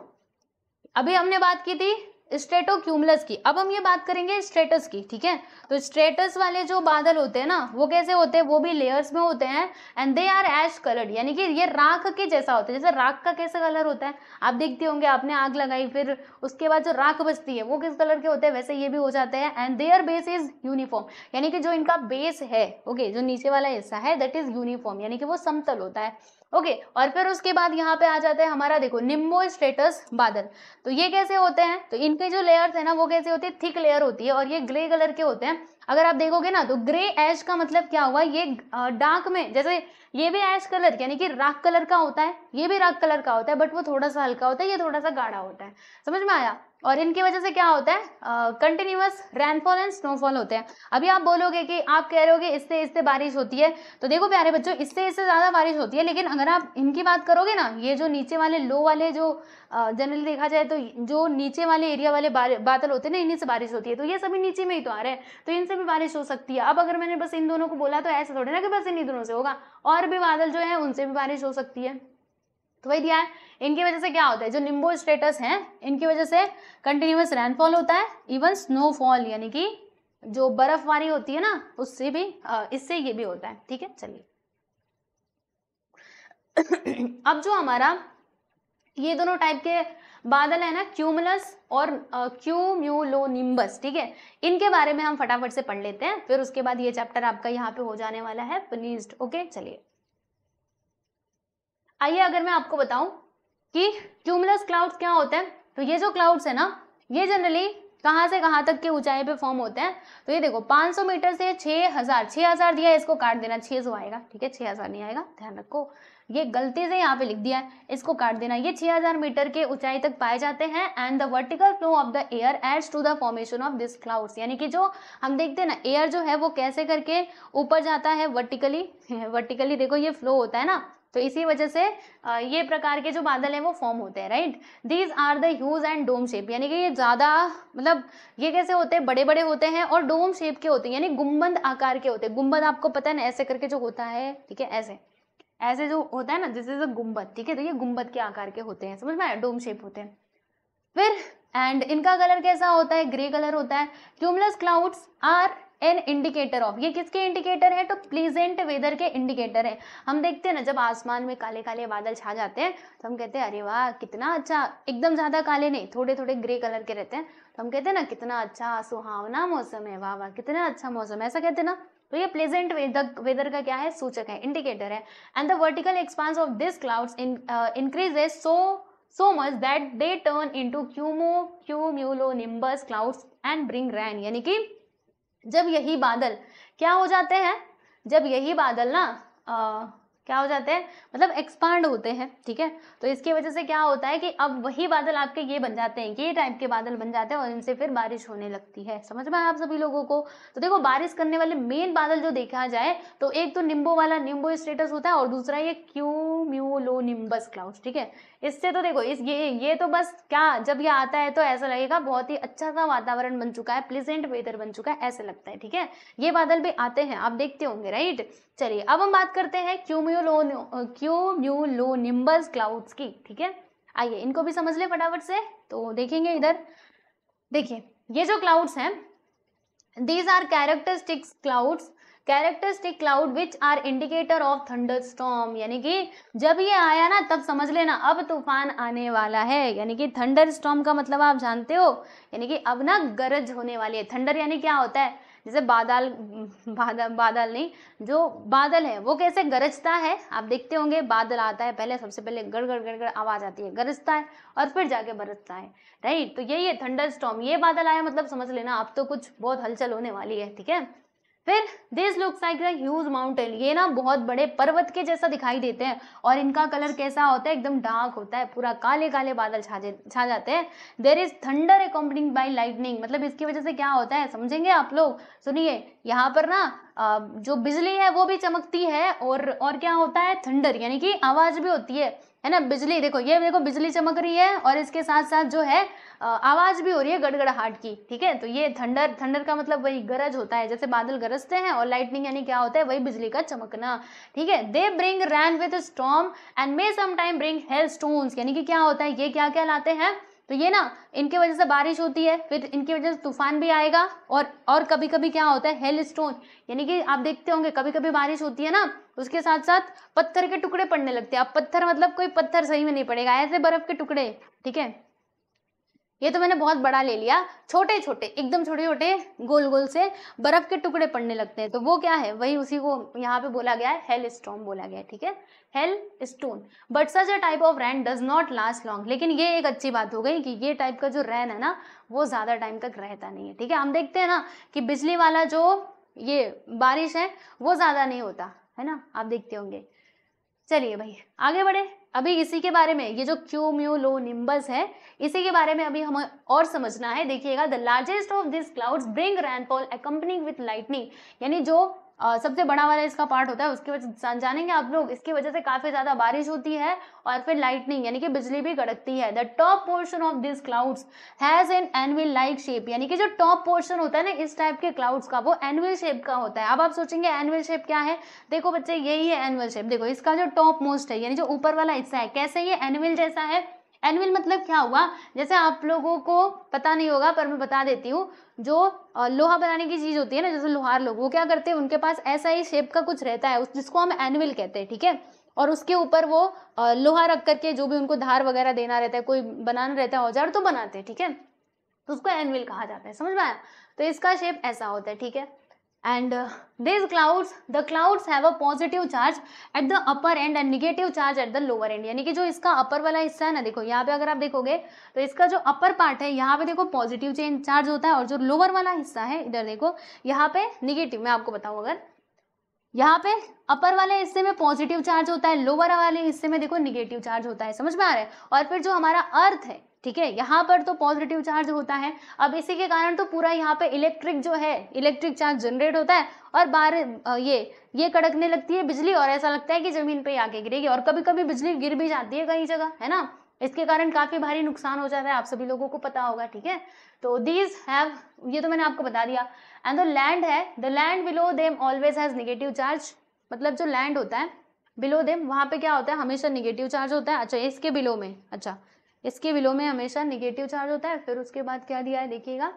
[SPEAKER 1] अभी हमने बात की थी स्ट्रेटोक्यूमलस की अब हम ये बात करेंगे स्ट्रेटस की ठीक है तो स्ट्रेटस वाले जो बादल होते हैं ना वो कैसे होते हैं वो भी लेयर्स में होते हैं and they are ash coloured यानी कि ये राख के जैसा होता है जैसे राख का कैसा कलर होता है आप देखते होंगे आपने आग लगाई फिर उसके बाद जो राख बचती है वो किस कलर के होते हैं वैसे ये भी हो जाते हैं and their base is uniform यानी कि जो इनका बेस है ओके okay, जो नीचे वाला हिस्सा है दैट इज यूनिफॉर्म यानी कि वो समतल होता है ओके और फिर उसके बाद यहाँ पे आ जाता है हमारा देखो निम्बो स्टेटस बादल तो ये कैसे होते हैं तो इनके जो लेयर्स है ना वो कैसे होते हैं थिक लेयर होती है और ये ग्रे कलर के होते हैं अगर आप देखोगे ना तो ग्रे ऐश का मतलब क्या हुआ ये डार्क में जैसे ये भी ऐश कलर यानी कि राख कलर का होता है ये भी राख कलर का होता है बट वो थोड़ा सा हल्का होता है ये थोड़ा सा गाढ़ा होता है समझ में आया और इनकी वजह से क्या होता है कंटिन्यूस रेनफॉल एंड स्नोफॉल होते हैं अभी आप बोलोगे कि आप कह रहे हो इससे इससे बारिश होती है तो देखो प्यारे बच्चों इससे इससे ज़्यादा बारिश होती है लेकिन अगर आप इनकी बात करोगे ना ये जो नीचे वाले लो वाले जो जनरली देखा जाए तो जो नीचे वाले एरिया वाले बादल होते हैं ना इन्हीं से बारिश होती है तो ये सभी नीचे में ही तो आ रहे हैं तो इनसे भी बारिश हो सकती है अब अगर मैंने बस इन दोनों को बोला तो ऐसे थोड़े ना कि बस इन्हीं दोनों से होगा और भी बादल जो है उनसे भी बारिश हो सकती है तो वही ध्यान इनकी वजह से क्या होता है जो निम्बो स्टेटस है इनकी वजह से कंटिन्यूस रेनफॉल होता है इवन स्नोफॉल यानी कि जो बर्फबारी होती है ना उससे भी इससे ये भी होता है ठीक है चलिए अब जो हमारा ये दोनों टाइप के बादल है ना क्यूमुलस और क्यूम्यूलोनिम्बस ठीक है इनके बारे में हम फटाफट से पढ़ लेते हैं फिर उसके बाद ये चैप्टर आपका यहाँ पे हो जाने वाला है प्लीज ओके चलिए आइए अगर मैं आपको बताऊं कि क्यूमुलस क्लाउड्स क्या होते हैं तो ये जो क्लाउड्स है ना ये जनरली कहाँ से कहाँ तक के ऊंचाई पे फॉर्म होते हैं तो ये देखो 500 मीटर से 6000 6000 दिया है इसको काट देना 600 आएगा ठीक है 6000 नहीं आएगा ध्यान रखो ये गलती से यहाँ पे लिख दिया है इसको काट देना ये 6000 मीटर के ऊंचाई तक पाए जाते हैं and the vertical flow of the air aids to the formation of this clouds यानी कि जो हम देखते हैं ना एयर जो है वो कैसे करके ऊपर जाता है वर्टिकली वर्टिकली देखो ये फ्लो होता है ना तो इसी वजह से ये प्रकार के जो बादल हैं वो फॉर्म होते हैं right these are the huge and dome shape यानी कि ये ज़्यादा मतलब ये कैसे होते हैं बड़े बड़े होते हैं और डोम शेप के होते हैं यानी गुम्बद आकार के होते हैं गुम्बद आपको पता है ना ऐसे करके जो होता है ठीक है ऐसे ऐसे जो होता है ना दिस इज अ गुम्बद ठीक है तो ये गुम्बद के आकार के होते हैं समझ में आया डोम शेप होते हैं फिर एंड इनका कलर कैसा होता है ग्रे कलर होता है cumulus clouds are an indicator of ये किसके इंडिकेटर है तो प्लीजेंट वेदर के इंडिकेटर है हम देखते हैं ना जब आसमान में काले काले बादल छा जाते हैं तो हम कहते हैं अरे वाह कितना अच्छा एकदम ज़्यादा काले नहीं थोड़े थोड़े ग्रे कलर के रहते हैं तो हम कहते हैं ना कितना अच्छा सुहावना मौसम है वाह वाह कितना अच्छा मौसम है ऐसा कहते हैं ना तो ये प्लेजेंट वेदर वेदर का क्या है सूचक है इंडिकेटर है and the vertical expanse of this clouds in is so so much that they turn into cumo cumulo nimbus clouds and bring rain यानी कि जब यही बादल क्या हो जाते हैं जब यही बादल ना क्या हो जाते हैं मतलब एक्सपांड होते हैं ठीक है तो इसकी वजह से क्या होता है कि अब वही बादल आपके ये बन जाते हैं ये टाइप के बादल बन जाते हैं और इनसे फिर बारिश होने लगती है समझ में आप सभी लोगों को तो देखो बारिश करने वाले मेन बादल जो देखा जाए तो एक तो निम्बो वाला निम्बो स्टेटस होता है और दूसरा ये क्यूम्यूलो निम्बस क्लाउड ठीक है इससे तो देखो इस ये ये तो बस क्या जब ये आता है तो ऐसा लगेगा बहुत ही अच्छा सा वातावरण बन चुका है प्लेजेंट वेदर बन चुका है ऐसा लगता है ठीक है ये बादल भी आते हैं आप देखते होंगे राइट चलिए अब हम बात करते हैं क्यूम्यूलो क्यूम्यूलोनिम्बस क्लाउड्स की ठीक है आइए इनको भी समझ ले फटाफट से तो देखेंगे इधर देखिए ये जो क्लाउड्स हैं these are characteristics clouds characteristic cloud which are indicator of thunder storm यानी कि जब ये आया ना तब समझ लेना अब तूफान आने वाला है यानी कि थंडर स्टॉम का मतलब आप जानते हो यानी कि अब ना गरज होने वाली है थंडर यानी क्या होता है जैसे बादल बादल बादल नहीं जो बादल है वो कैसे गरजता है आप देखते होंगे बादल आता है पहले सबसे पहले गड़गड़ गड़गड़ आवाज़ आती है गरजता है और फिर जाके बरसता है राइट तो यही है थंडर स्टॉम ये बादल आया मतलब समझ लेना अब तो कुछ बहुत हलचल होने वाली है ठीक है फिर this looks like the huge mountain ये ना बहुत बड़े पर्वत के जैसा दिखाई देते हैं और इनका कलर कैसा होता है एकदम डार्क होता है पूरा काले काले बादल छा छा जाते हैं there is thunder accompanying by lightning मतलब इसकी वजह से क्या होता है समझेंगे आप लोग सुनिए यहाँ पर ना जो बिजली है वो भी चमकती है और और क्या होता है थंडर यानी कि आवाज़ भी होती है है ना बिजली देखो ये देखो बिजली चमक रही है और इसके साथ साथ जो है आवाज़ भी हो रही है गड़गड़ाहट की ठीक है तो ये थंडर थंडर का मतलब वही गरज होता है जैसे बादल गरजते हैं और लाइटनिंग यानी क्या होता है वही बिजली का चमकना ठीक है they bring rain with storm and may समाइम ब्रिंग हेल स्टोन्स यानी कि क्या होता है ये क्या क्या लाते हैं तो ये ना इनके वजह से बारिश होती है फिर इनकी वजह से तूफान भी आएगा और और कभी कभी क्या होता है हेल स्टोन यानी कि आप देखते होंगे कभी कभी बारिश होती है ना उसके साथ साथ पत्थर के टुकड़े पड़ने लगते हैं अब पत्थर मतलब कोई पत्थर सही में नहीं पड़ेगा ऐसे बर्फ के टुकड़े ठीक है ये तो मैंने बहुत बड़ा ले लिया छोटे छोटे एकदम छोटे छोटे गोल गोल से बर्फ के टुकड़े पड़ने लगते हैं तो वो क्या है वही उसी को यहाँ पे बोला गया है हेल स्टोन बोला गया है ठीक है hail stone but such a type of rain does not last long लेकिन ये एक अच्छी बात हो गई कि ये टाइप का जो रैन है ना वो ज़्यादा टाइम तक रहता नहीं है ठीक है हम देखते हैं ना कि बिजली वाला जो ये बारिश है वो ज़्यादा नहीं होता है ना आप देखते होंगे चलिए भाई आगे बढ़े अभी इसी के बारे में ये जो निम्बस है इसी के बारे में अभी हमें और समझना है देखिएगा the largest of this clouds bring rainfall accompanying with lightning यानी जो सबसे बड़ा वाला इसका पार्ट होता है उसकी वजह जानेंगे आप लोग इसकी वजह से काफी ज्यादा बारिश होती है और फिर लाइटनिंग यानी कि बिजली भी कड़कती है the top portion of this clouds has an anvil like shape यानी कि जो टॉप पोर्शन होता है ना इस टाइप के क्लाउड्स का वो एनविल शेप का होता है अब आप सोचेंगे एनविल शेप क्या है देखो बच्चे यही है एनविल शेप देखो इसका जो टॉप मोस्ट है यानी जो ऊपर वाला हिस्सा है कैसे ये एनविल जैसा है एनुअल मतलब क्या हुआ जैसे आप लोगों को पता नहीं होगा पर मैं बता देती हूँ जो लोहा बनाने की चीज़ होती है ना जैसे लोहार लोग वो क्या करते हैं उनके पास ऐसा ही शेप का कुछ रहता है उस जिसको हम एनुअल कहते हैं ठीक है थीके? और उसके ऊपर वो लोहा रख करके जो भी उनको धार वगैरह देना रहता है कोई बनाना रहता है औजार तो बनाते हैं ठीक है तो उसको एनविल कहा जाता है समझ में आया तो इसका शेप ऐसा होता है ठीक है and uh, these clouds the clouds have a positive charge at the upper end and negative charge at the lower end yani ki jo iska upper wala hissa hai na dekho yahan pe agar aap dekhoge to iska jo upper part hai yahan pe dekho positive charge hota hai aur jo lower wala hissa hai idhar dekho yahan pe negative main aapko batau agar यहाँ पे अपर वाले हिस्से में positive charge होता है lower वाले हिस्से में देखो निगेटिव चार्ज होता है समझ में आ रहा है और फिर जो हमारा अर्थ है ठीक है यहाँ पर तो पॉजिटिव चार्ज होता है अब इसी के कारण तो पूरा यहाँ पे इलेक्ट्रिक जो है इलेक्ट्रिक चार्ज जनरेट होता है और बार ये ये कड़कने लगती है बिजली और ऐसा लगता है कि ज़मीन पे आके गिरेगी और कभी कभी बिजली गिर भी जाती है कहीं जगह है ना इसके कारण काफ़ी भारी नुकसान हो जाता है आप सभी लोगों को पता होगा ठीक है तो दीज हैव ये तो मैंने आपको बता दिया एंड द लैंड है the land below them always has negative charge मतलब जो लैंड होता है बिलो देम वहाँ पे क्या होता है हमेशा निगेटिव चार्ज होता है अच्छा इसके बिलो में अच्छा इसके विलो में हमेशा निगेटिव चार्ज होता है फिर उसके बाद क्या दिया है देखिएगा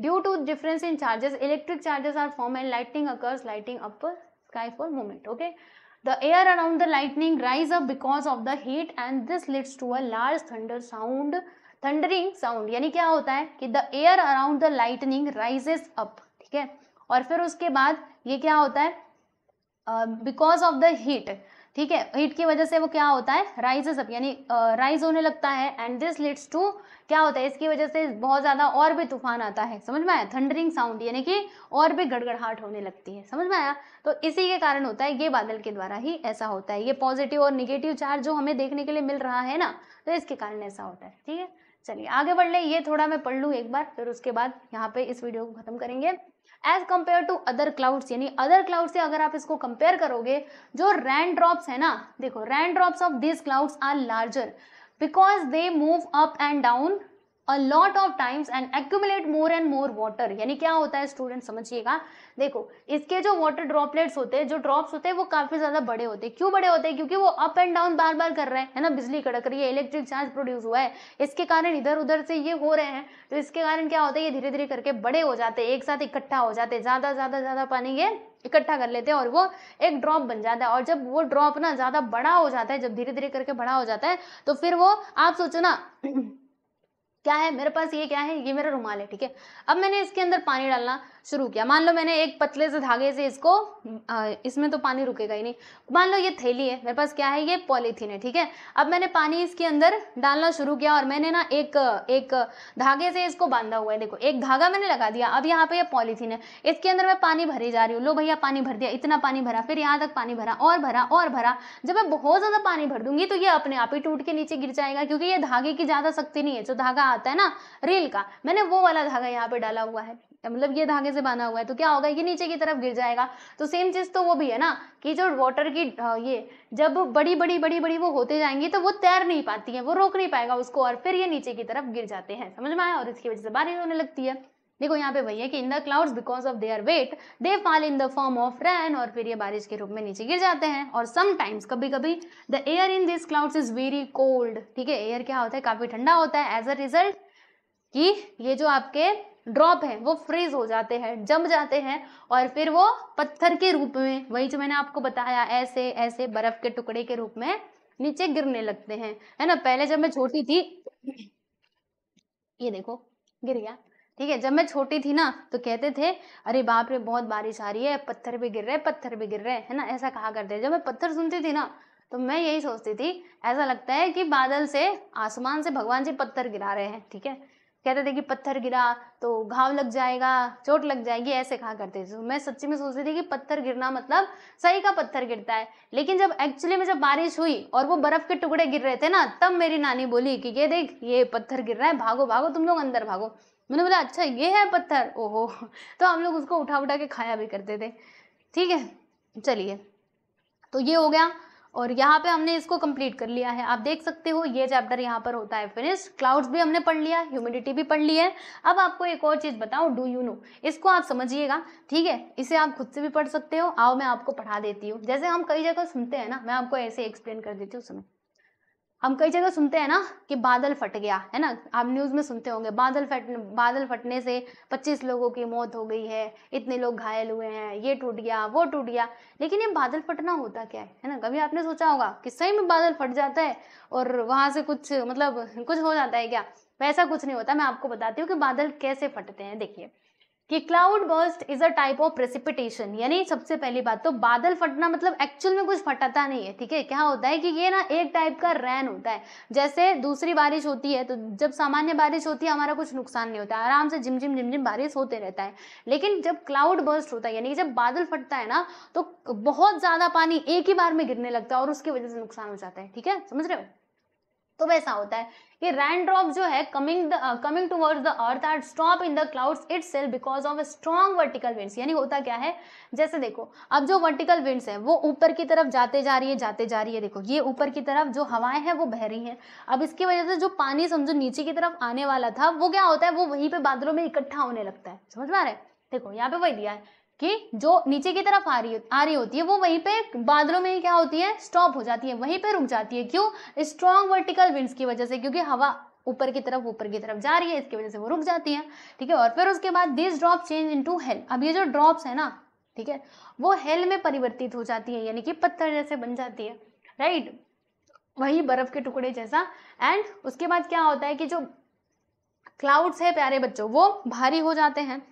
[SPEAKER 1] due to difference in charges electric charges are form and lighting occurs lighting up sky for moment okay the air around the lightning rise up because of the heat and this leads to a large thunder sound thundering sound यानी क्या होता है कि the air around the lightning rises up ठीक है और फिर उसके बाद ये क्या होता है बिकॉज ऑफ द हीट ठीक है हीट की वजह से वो क्या होता है राइजेस अप यानी राइज होने लगता है एंड दिस लीड्स टू क्या होता है इसकी वजह से बहुत ज़्यादा और भी तूफान आता है समझ में आया थंडरिंग साउंड यानी कि और भी गड़गड़ाहट होने लगती है समझ में आया तो इसी के कारण होता है ये बादल के द्वारा ही ऐसा होता है ये पॉजिटिव और निगेटिव चार्ज जो हमें देखने के लिए मिल रहा है ना तो इसके कारण ऐसा होता है ठीक है चलिए आगे बढ़ लें ये थोड़ा मैं पढ़ लूँ एक बार फिर उसके बाद यहाँ पे इस वीडियो को खत्म करेंगे as compare to other clouds यानी अदर क्लाउड से अगर आप इसको कंपेयर करोगे जो रैन ड्रॉप्स है ना देखो rain drops of this clouds are larger because they move up and down a lot of times and accumulate more and more water यानी क्या होता है स्टूडेंट समझिएगा देखो इसके जो वाटर ड्रॉपलेट्स होते हैं जो ड्रॉप्स होते हैं वो काफ़ी ज़्यादा बड़े होते हैं क्यों बड़े होते हैं क्योंकि वो अप एंड डाउन बार बार कर रहे हैं है ना बिजली कड़क रही है इलेक्ट्रिक चार्ज प्रोड्यूस हुआ है इसके कारण इधर उधर से ये हो रहे हैं तो इसके कारण क्या होता है ये धीरे धीरे करके बड़े हो जाते हैं एक साथ इकट्ठा हो जाते हैं ज़्यादा ज़्यादा ज़्यादा पानी ये इकट्ठा कर लेते हैं और वो एक ड्रॉप बन जाता है और जब वो ड्रॉप ना ज़्यादा बड़ा हो जाता है जब धीरे धीरे करके बड़ा हो जाता है तो फिर वो आप सोचो ना क्या है मेरे पास ये क्या है ये मेरा रुमाल है ठीक है अब मैंने इसके अंदर पानी डालना शुरू किया मान लो मैंने एक पतले से धागे से इसको इसमें तो पानी रुकेगा ही नहीं मान लो ये थैली है मेरे पास क्या है ये पॉलीथीन है ठीक है अब मैंने पानी इसके अंदर डालना शुरू किया और मैंने ना एक एक धागे से इसको बांधा हुआ है देखो एक धागा मैंने लगा दिया अब यहाँ पे यह पॉलीथीन है इसके अंदर मैं पानी भरी जा रही हूँ लो भैया पानी भर दिया इतना पानी भरा फिर यहाँ तक पानी भरा और भरा और भरा जब मैं बहुत ज़्यादा पानी भर दूंगी तो ये अपने आप ही टूट के नीचे गिर जाएगा क्योंकि ये धागे की ज़्यादा शक्ति नहीं है जो धागा आता है ना रेल का मैंने वो वाला धागा यहाँ पे डाला हुआ है मतलब ये धागे से बना हुआ है तो क्या होगा ये नीचे की तरफ गिर जाएगा तो सेम चीज़ तो वो भी है ना कि जो वाटर की ये जब बड़ी बड़ी बड़ी बड़ी वो होते जाएंगी तो वो तैर नहीं पाती है वो रोक नहीं पाएगा उसको और फिर ये नीचे की तरफ गिर जाते हैं समझ में आया और इसकी वजह से बारिश होने लगती है देखो यहाँ पे वही है कि in the clouds because of their weight they fall in the form of rain और फिर ये बारिश के रूप में नीचे गिर जाते हैं और समटाइम्स कभी कभी the air in this clouds is very cold ठीक है एयर क्या होता है काफ़ी ठंडा होता है एज अ रिजल्ट कि ये जो आपके ड्रॉप है वो फ्रीज हो जाते हैं जम जाते हैं और फिर वो पत्थर के रूप में वही जो मैंने आपको बताया ऐसे ऐसे बर्फ के टुकड़े के रूप में नीचे गिरने लगते हैं है ना पहले जब मैं छोटी थी ये देखो गिर गया ठीक है जब मैं छोटी थी ना तो कहते थे अरे बाप रे बहुत बारिश आ रही है पत्थर भी गिर रहे हैं पत्थर भी गिर रहे है ना ऐसा कहा करते जब मैं पत्थर सुनती थी ना तो मैं यही सोचती थी ऐसा लगता है कि बादल से आसमान से भगवान जी पत्थर गिरा रहे हैं ठीक है कहते थे कि पत्थर गिरा तो घाव लग जाएगा चोट लग जाएगी ऐसे कहा करते थे तो मैं सच्ची में सोचती थी कि पत्थर गिरना मतलब सही का पत्थर गिरता है लेकिन जब एक्चुअली में जब बारिश हुई और वो बर्फ के टुकड़े गिर रहे थे ना तब मेरी नानी बोली कि ये देख ये पत्थर गिर रहा है भागो भागो तुम लोग अंदर भागो मैंने बोला अच्छा ये है पत्थर ओहो तो हम लोग उसको उठा उठा के खाया भी करते थे ठीक है चलिए तो ये हो गया और यहाँ पे हमने इसको कंप्लीट कर लिया है आप देख सकते हो ये चैप्टर यहाँ पर होता है फिनिश क्लाउड्स भी हमने पढ़ लिया ह्यूमिडिटी भी पढ़ ली है अब आपको एक और चीज़ बताऊँ डू यू नो इसको आप समझिएगा ठीक है इसे आप खुद से भी पढ़ सकते हो आओ मैं आपको पढ़ा देती हूँ जैसे हम कई जगह सुनते हैं ना मैं आपको ऐसे एक्सप्लेन कर देती हूँ समय हम कई जगह सुनते हैं ना कि बादल फट गया है ना आप न्यूज़ में सुनते होंगे बादल फट बादल फटने से 25 लोगों की मौत हो गई है इतने लोग घायल हुए हैं ये टूट गया वो टूट गया लेकिन ये बादल फटना होता क्या है है ना कभी आपने सोचा होगा कि सही में बादल फट जाता है और वहाँ से कुछ मतलब कुछ हो जाता है क्या वैसा कुछ नहीं होता मैं आपको बताती हूँ कि बादल कैसे फटते हैं देखिए कि cloud burst is a type of precipitation यानी सबसे पहली बात तो बादल फटना मतलब एक्चुअल में कुछ फटाता नहीं है ठीक है क्या होता है कि ये ना एक टाइप का रैन होता है जैसे दूसरी बारिश होती है तो जब सामान्य बारिश होती है हमारा कुछ नुकसान नहीं होता आराम से झिमझिम झिमझिम बारिश होते रहता है लेकिन जब क्लाउड बर्स्ट होता है यानी कि जब बादल फटता है ना तो बहुत ज़्यादा पानी एक ही बार में गिरने लगता है और उसकी वजह से नुकसान हो जाता है ठीक है समझ रहे हो तो वैसा होता है कि रैन ड्रॉप जो है coming coming towards the earth are stop in the clouds itself because of strong vertical winds यानी होता क्या है जैसे देखो अब जो वर्टिकल विंड्स है वो ऊपर की तरफ जाते जा रही है जाते जा रही है देखो ये ऊपर की तरफ जो हवाएं हैं वो बह रही हैं अब इसकी वजह से जो पानी समझो नीचे की तरफ आने वाला था वो क्या होता है वो वहीं पर बादलों में इकट्ठा होने लगता है समझ में आ रहा है देखो यहाँ पे वही दिया है कि जो नीचे की तरफ आ रही आ रही होती है वो वहीं पे बादलों में ही क्या होती है स्टॉप हो जाती है वहीं पे रुक जाती है क्यों स्ट्रॉन्ग वर्टिकल विंड्स की वजह से क्योंकि हवा ऊपर की तरफ ऊपर की तरफ जा रही है इसकी वजह से वो रुक जाती है ठीक है और फिर उसके बाद this drop change in hail अब ये जो ड्रॉप्स है ना ठीक है वो हेल में परिवर्तित हो जाती है यानी कि पत्थर जैसे बन जाती है राइट वही बर्फ के टुकड़े जैसा एंड उसके बाद क्या होता है कि जो क्लाउड्स है प्यारे बच्चों वो भारी हो जाते हैं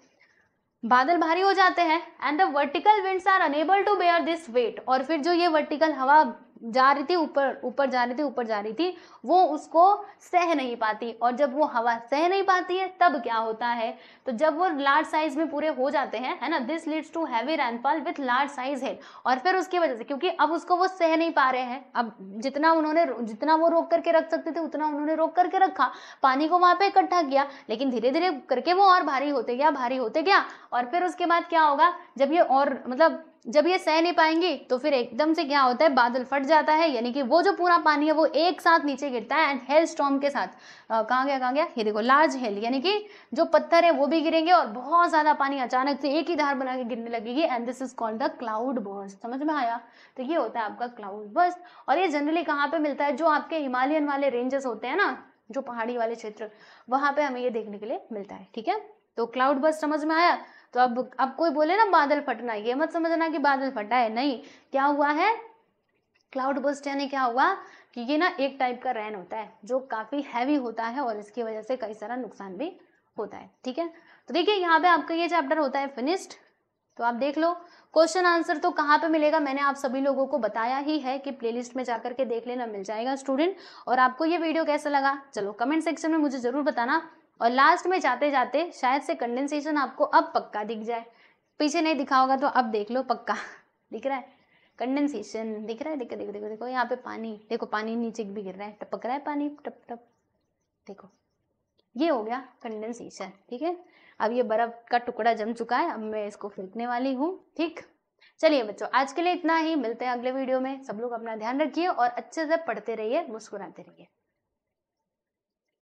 [SPEAKER 1] बादल भारी हो जाते हैं and the vertical winds are unable to bear this weight और फिर जो ये वर्टिकल हवा जा रही थी ऊपर ऊपर जा रही थी ऊपर जा रही थी वो उसको सह नहीं पाती और जब वो हवा सह नहीं पाती है तब क्या होता है तो जब वो लार्ज साइज में पूरे हो जाते हैं है ना this leads to heavy rainfall with large size head और फिर उसकी वजह से क्योंकि अब उसको वो सह नहीं पा रहे हैं अब जितना उन्होंने जितना वो रोक करके रख सकते थे उतना उन्होंने रोक करके रखा पानी को वहाँ पर इकट्ठा किया लेकिन धीरे धीरे करके वो और भारी होते गया भारी होते गया और फिर उसके बाद क्या होगा जब ये और मतलब जब ये सह नहीं पाएंगी तो फिर एकदम से क्या होता है बादल फट जाता है यानी कि वो जो पूरा पानी है वो एक साथ नीचे गिरता है एंड हेल स्टॉम के साथ कहाँ गया कहाँ गया ये देखो लार्ज हेल यानी कि जो पत्थर है वो भी गिरेंगे और बहुत ज़्यादा पानी अचानक से एक ही धार बना के गिरने लगेगी and this is called the cloud burst समझ में आया तो ये होता है आपका क्लाउड बर्स और ये जनरली कहाँ पर मिलता है जो आपके हिमालयन वाले रेंजेस होते हैं ना जो पहाड़ी वाले क्षेत्र वहाँ पर हमें ये देखने के लिए मिलता है ठीक है तो क्लाउड बस समझ में आया तो अब अब कोई बोले ना बादल फटना ये मत समझना कि बादल फटा है नहीं क्या हुआ है क्लाउड बस्ट यानी क्या हुआ कि ये ना एक टाइप का रैन होता है जो काफ़ी हैवी होता है और इसकी वजह से कई सारा नुकसान भी होता है ठीक है तो देखिए यहाँ पे आपका ये चैप्टर होता है फिनिश्ड तो आप देख लो क्वेश्चन आंसर तो कहाँ पे मिलेगा मैंने आप सभी लोगों को बताया ही है कि प्लेलिस्ट में जाकर के देख लेना मिल जाएगा स्टूडेंट और आपको ये वीडियो कैसा लगा चलो कमेंट सेक्शन में मुझे ज़रूर बताना और लास्ट में जाते जाते शायद से कंडेंसेशन आपको अब पक्का दिख जाए पीछे नहीं दिखा होगा तो अब देख लो पक्का दिख रहा है कंडेंसेशन दिख रहा है देखो देखो देखो देखो यहाँ पे पानी देखो पानी नीचे भी गिर रहा है टपक रहा है पानी टप टप देखो ये हो गया कंडेंसेशन ठीक है अब ये बर्फ का टुकड़ा जम चुका है अब मैं इसको फेंकने वाली हूँ ठीक चलिए बच्चों आज के लिए इतना ही मिलते हैं अगले वीडियो में सब लोग अपना ध्यान रखिए और अच्छे से पढ़ते रहिए मुस्कुराते रहिए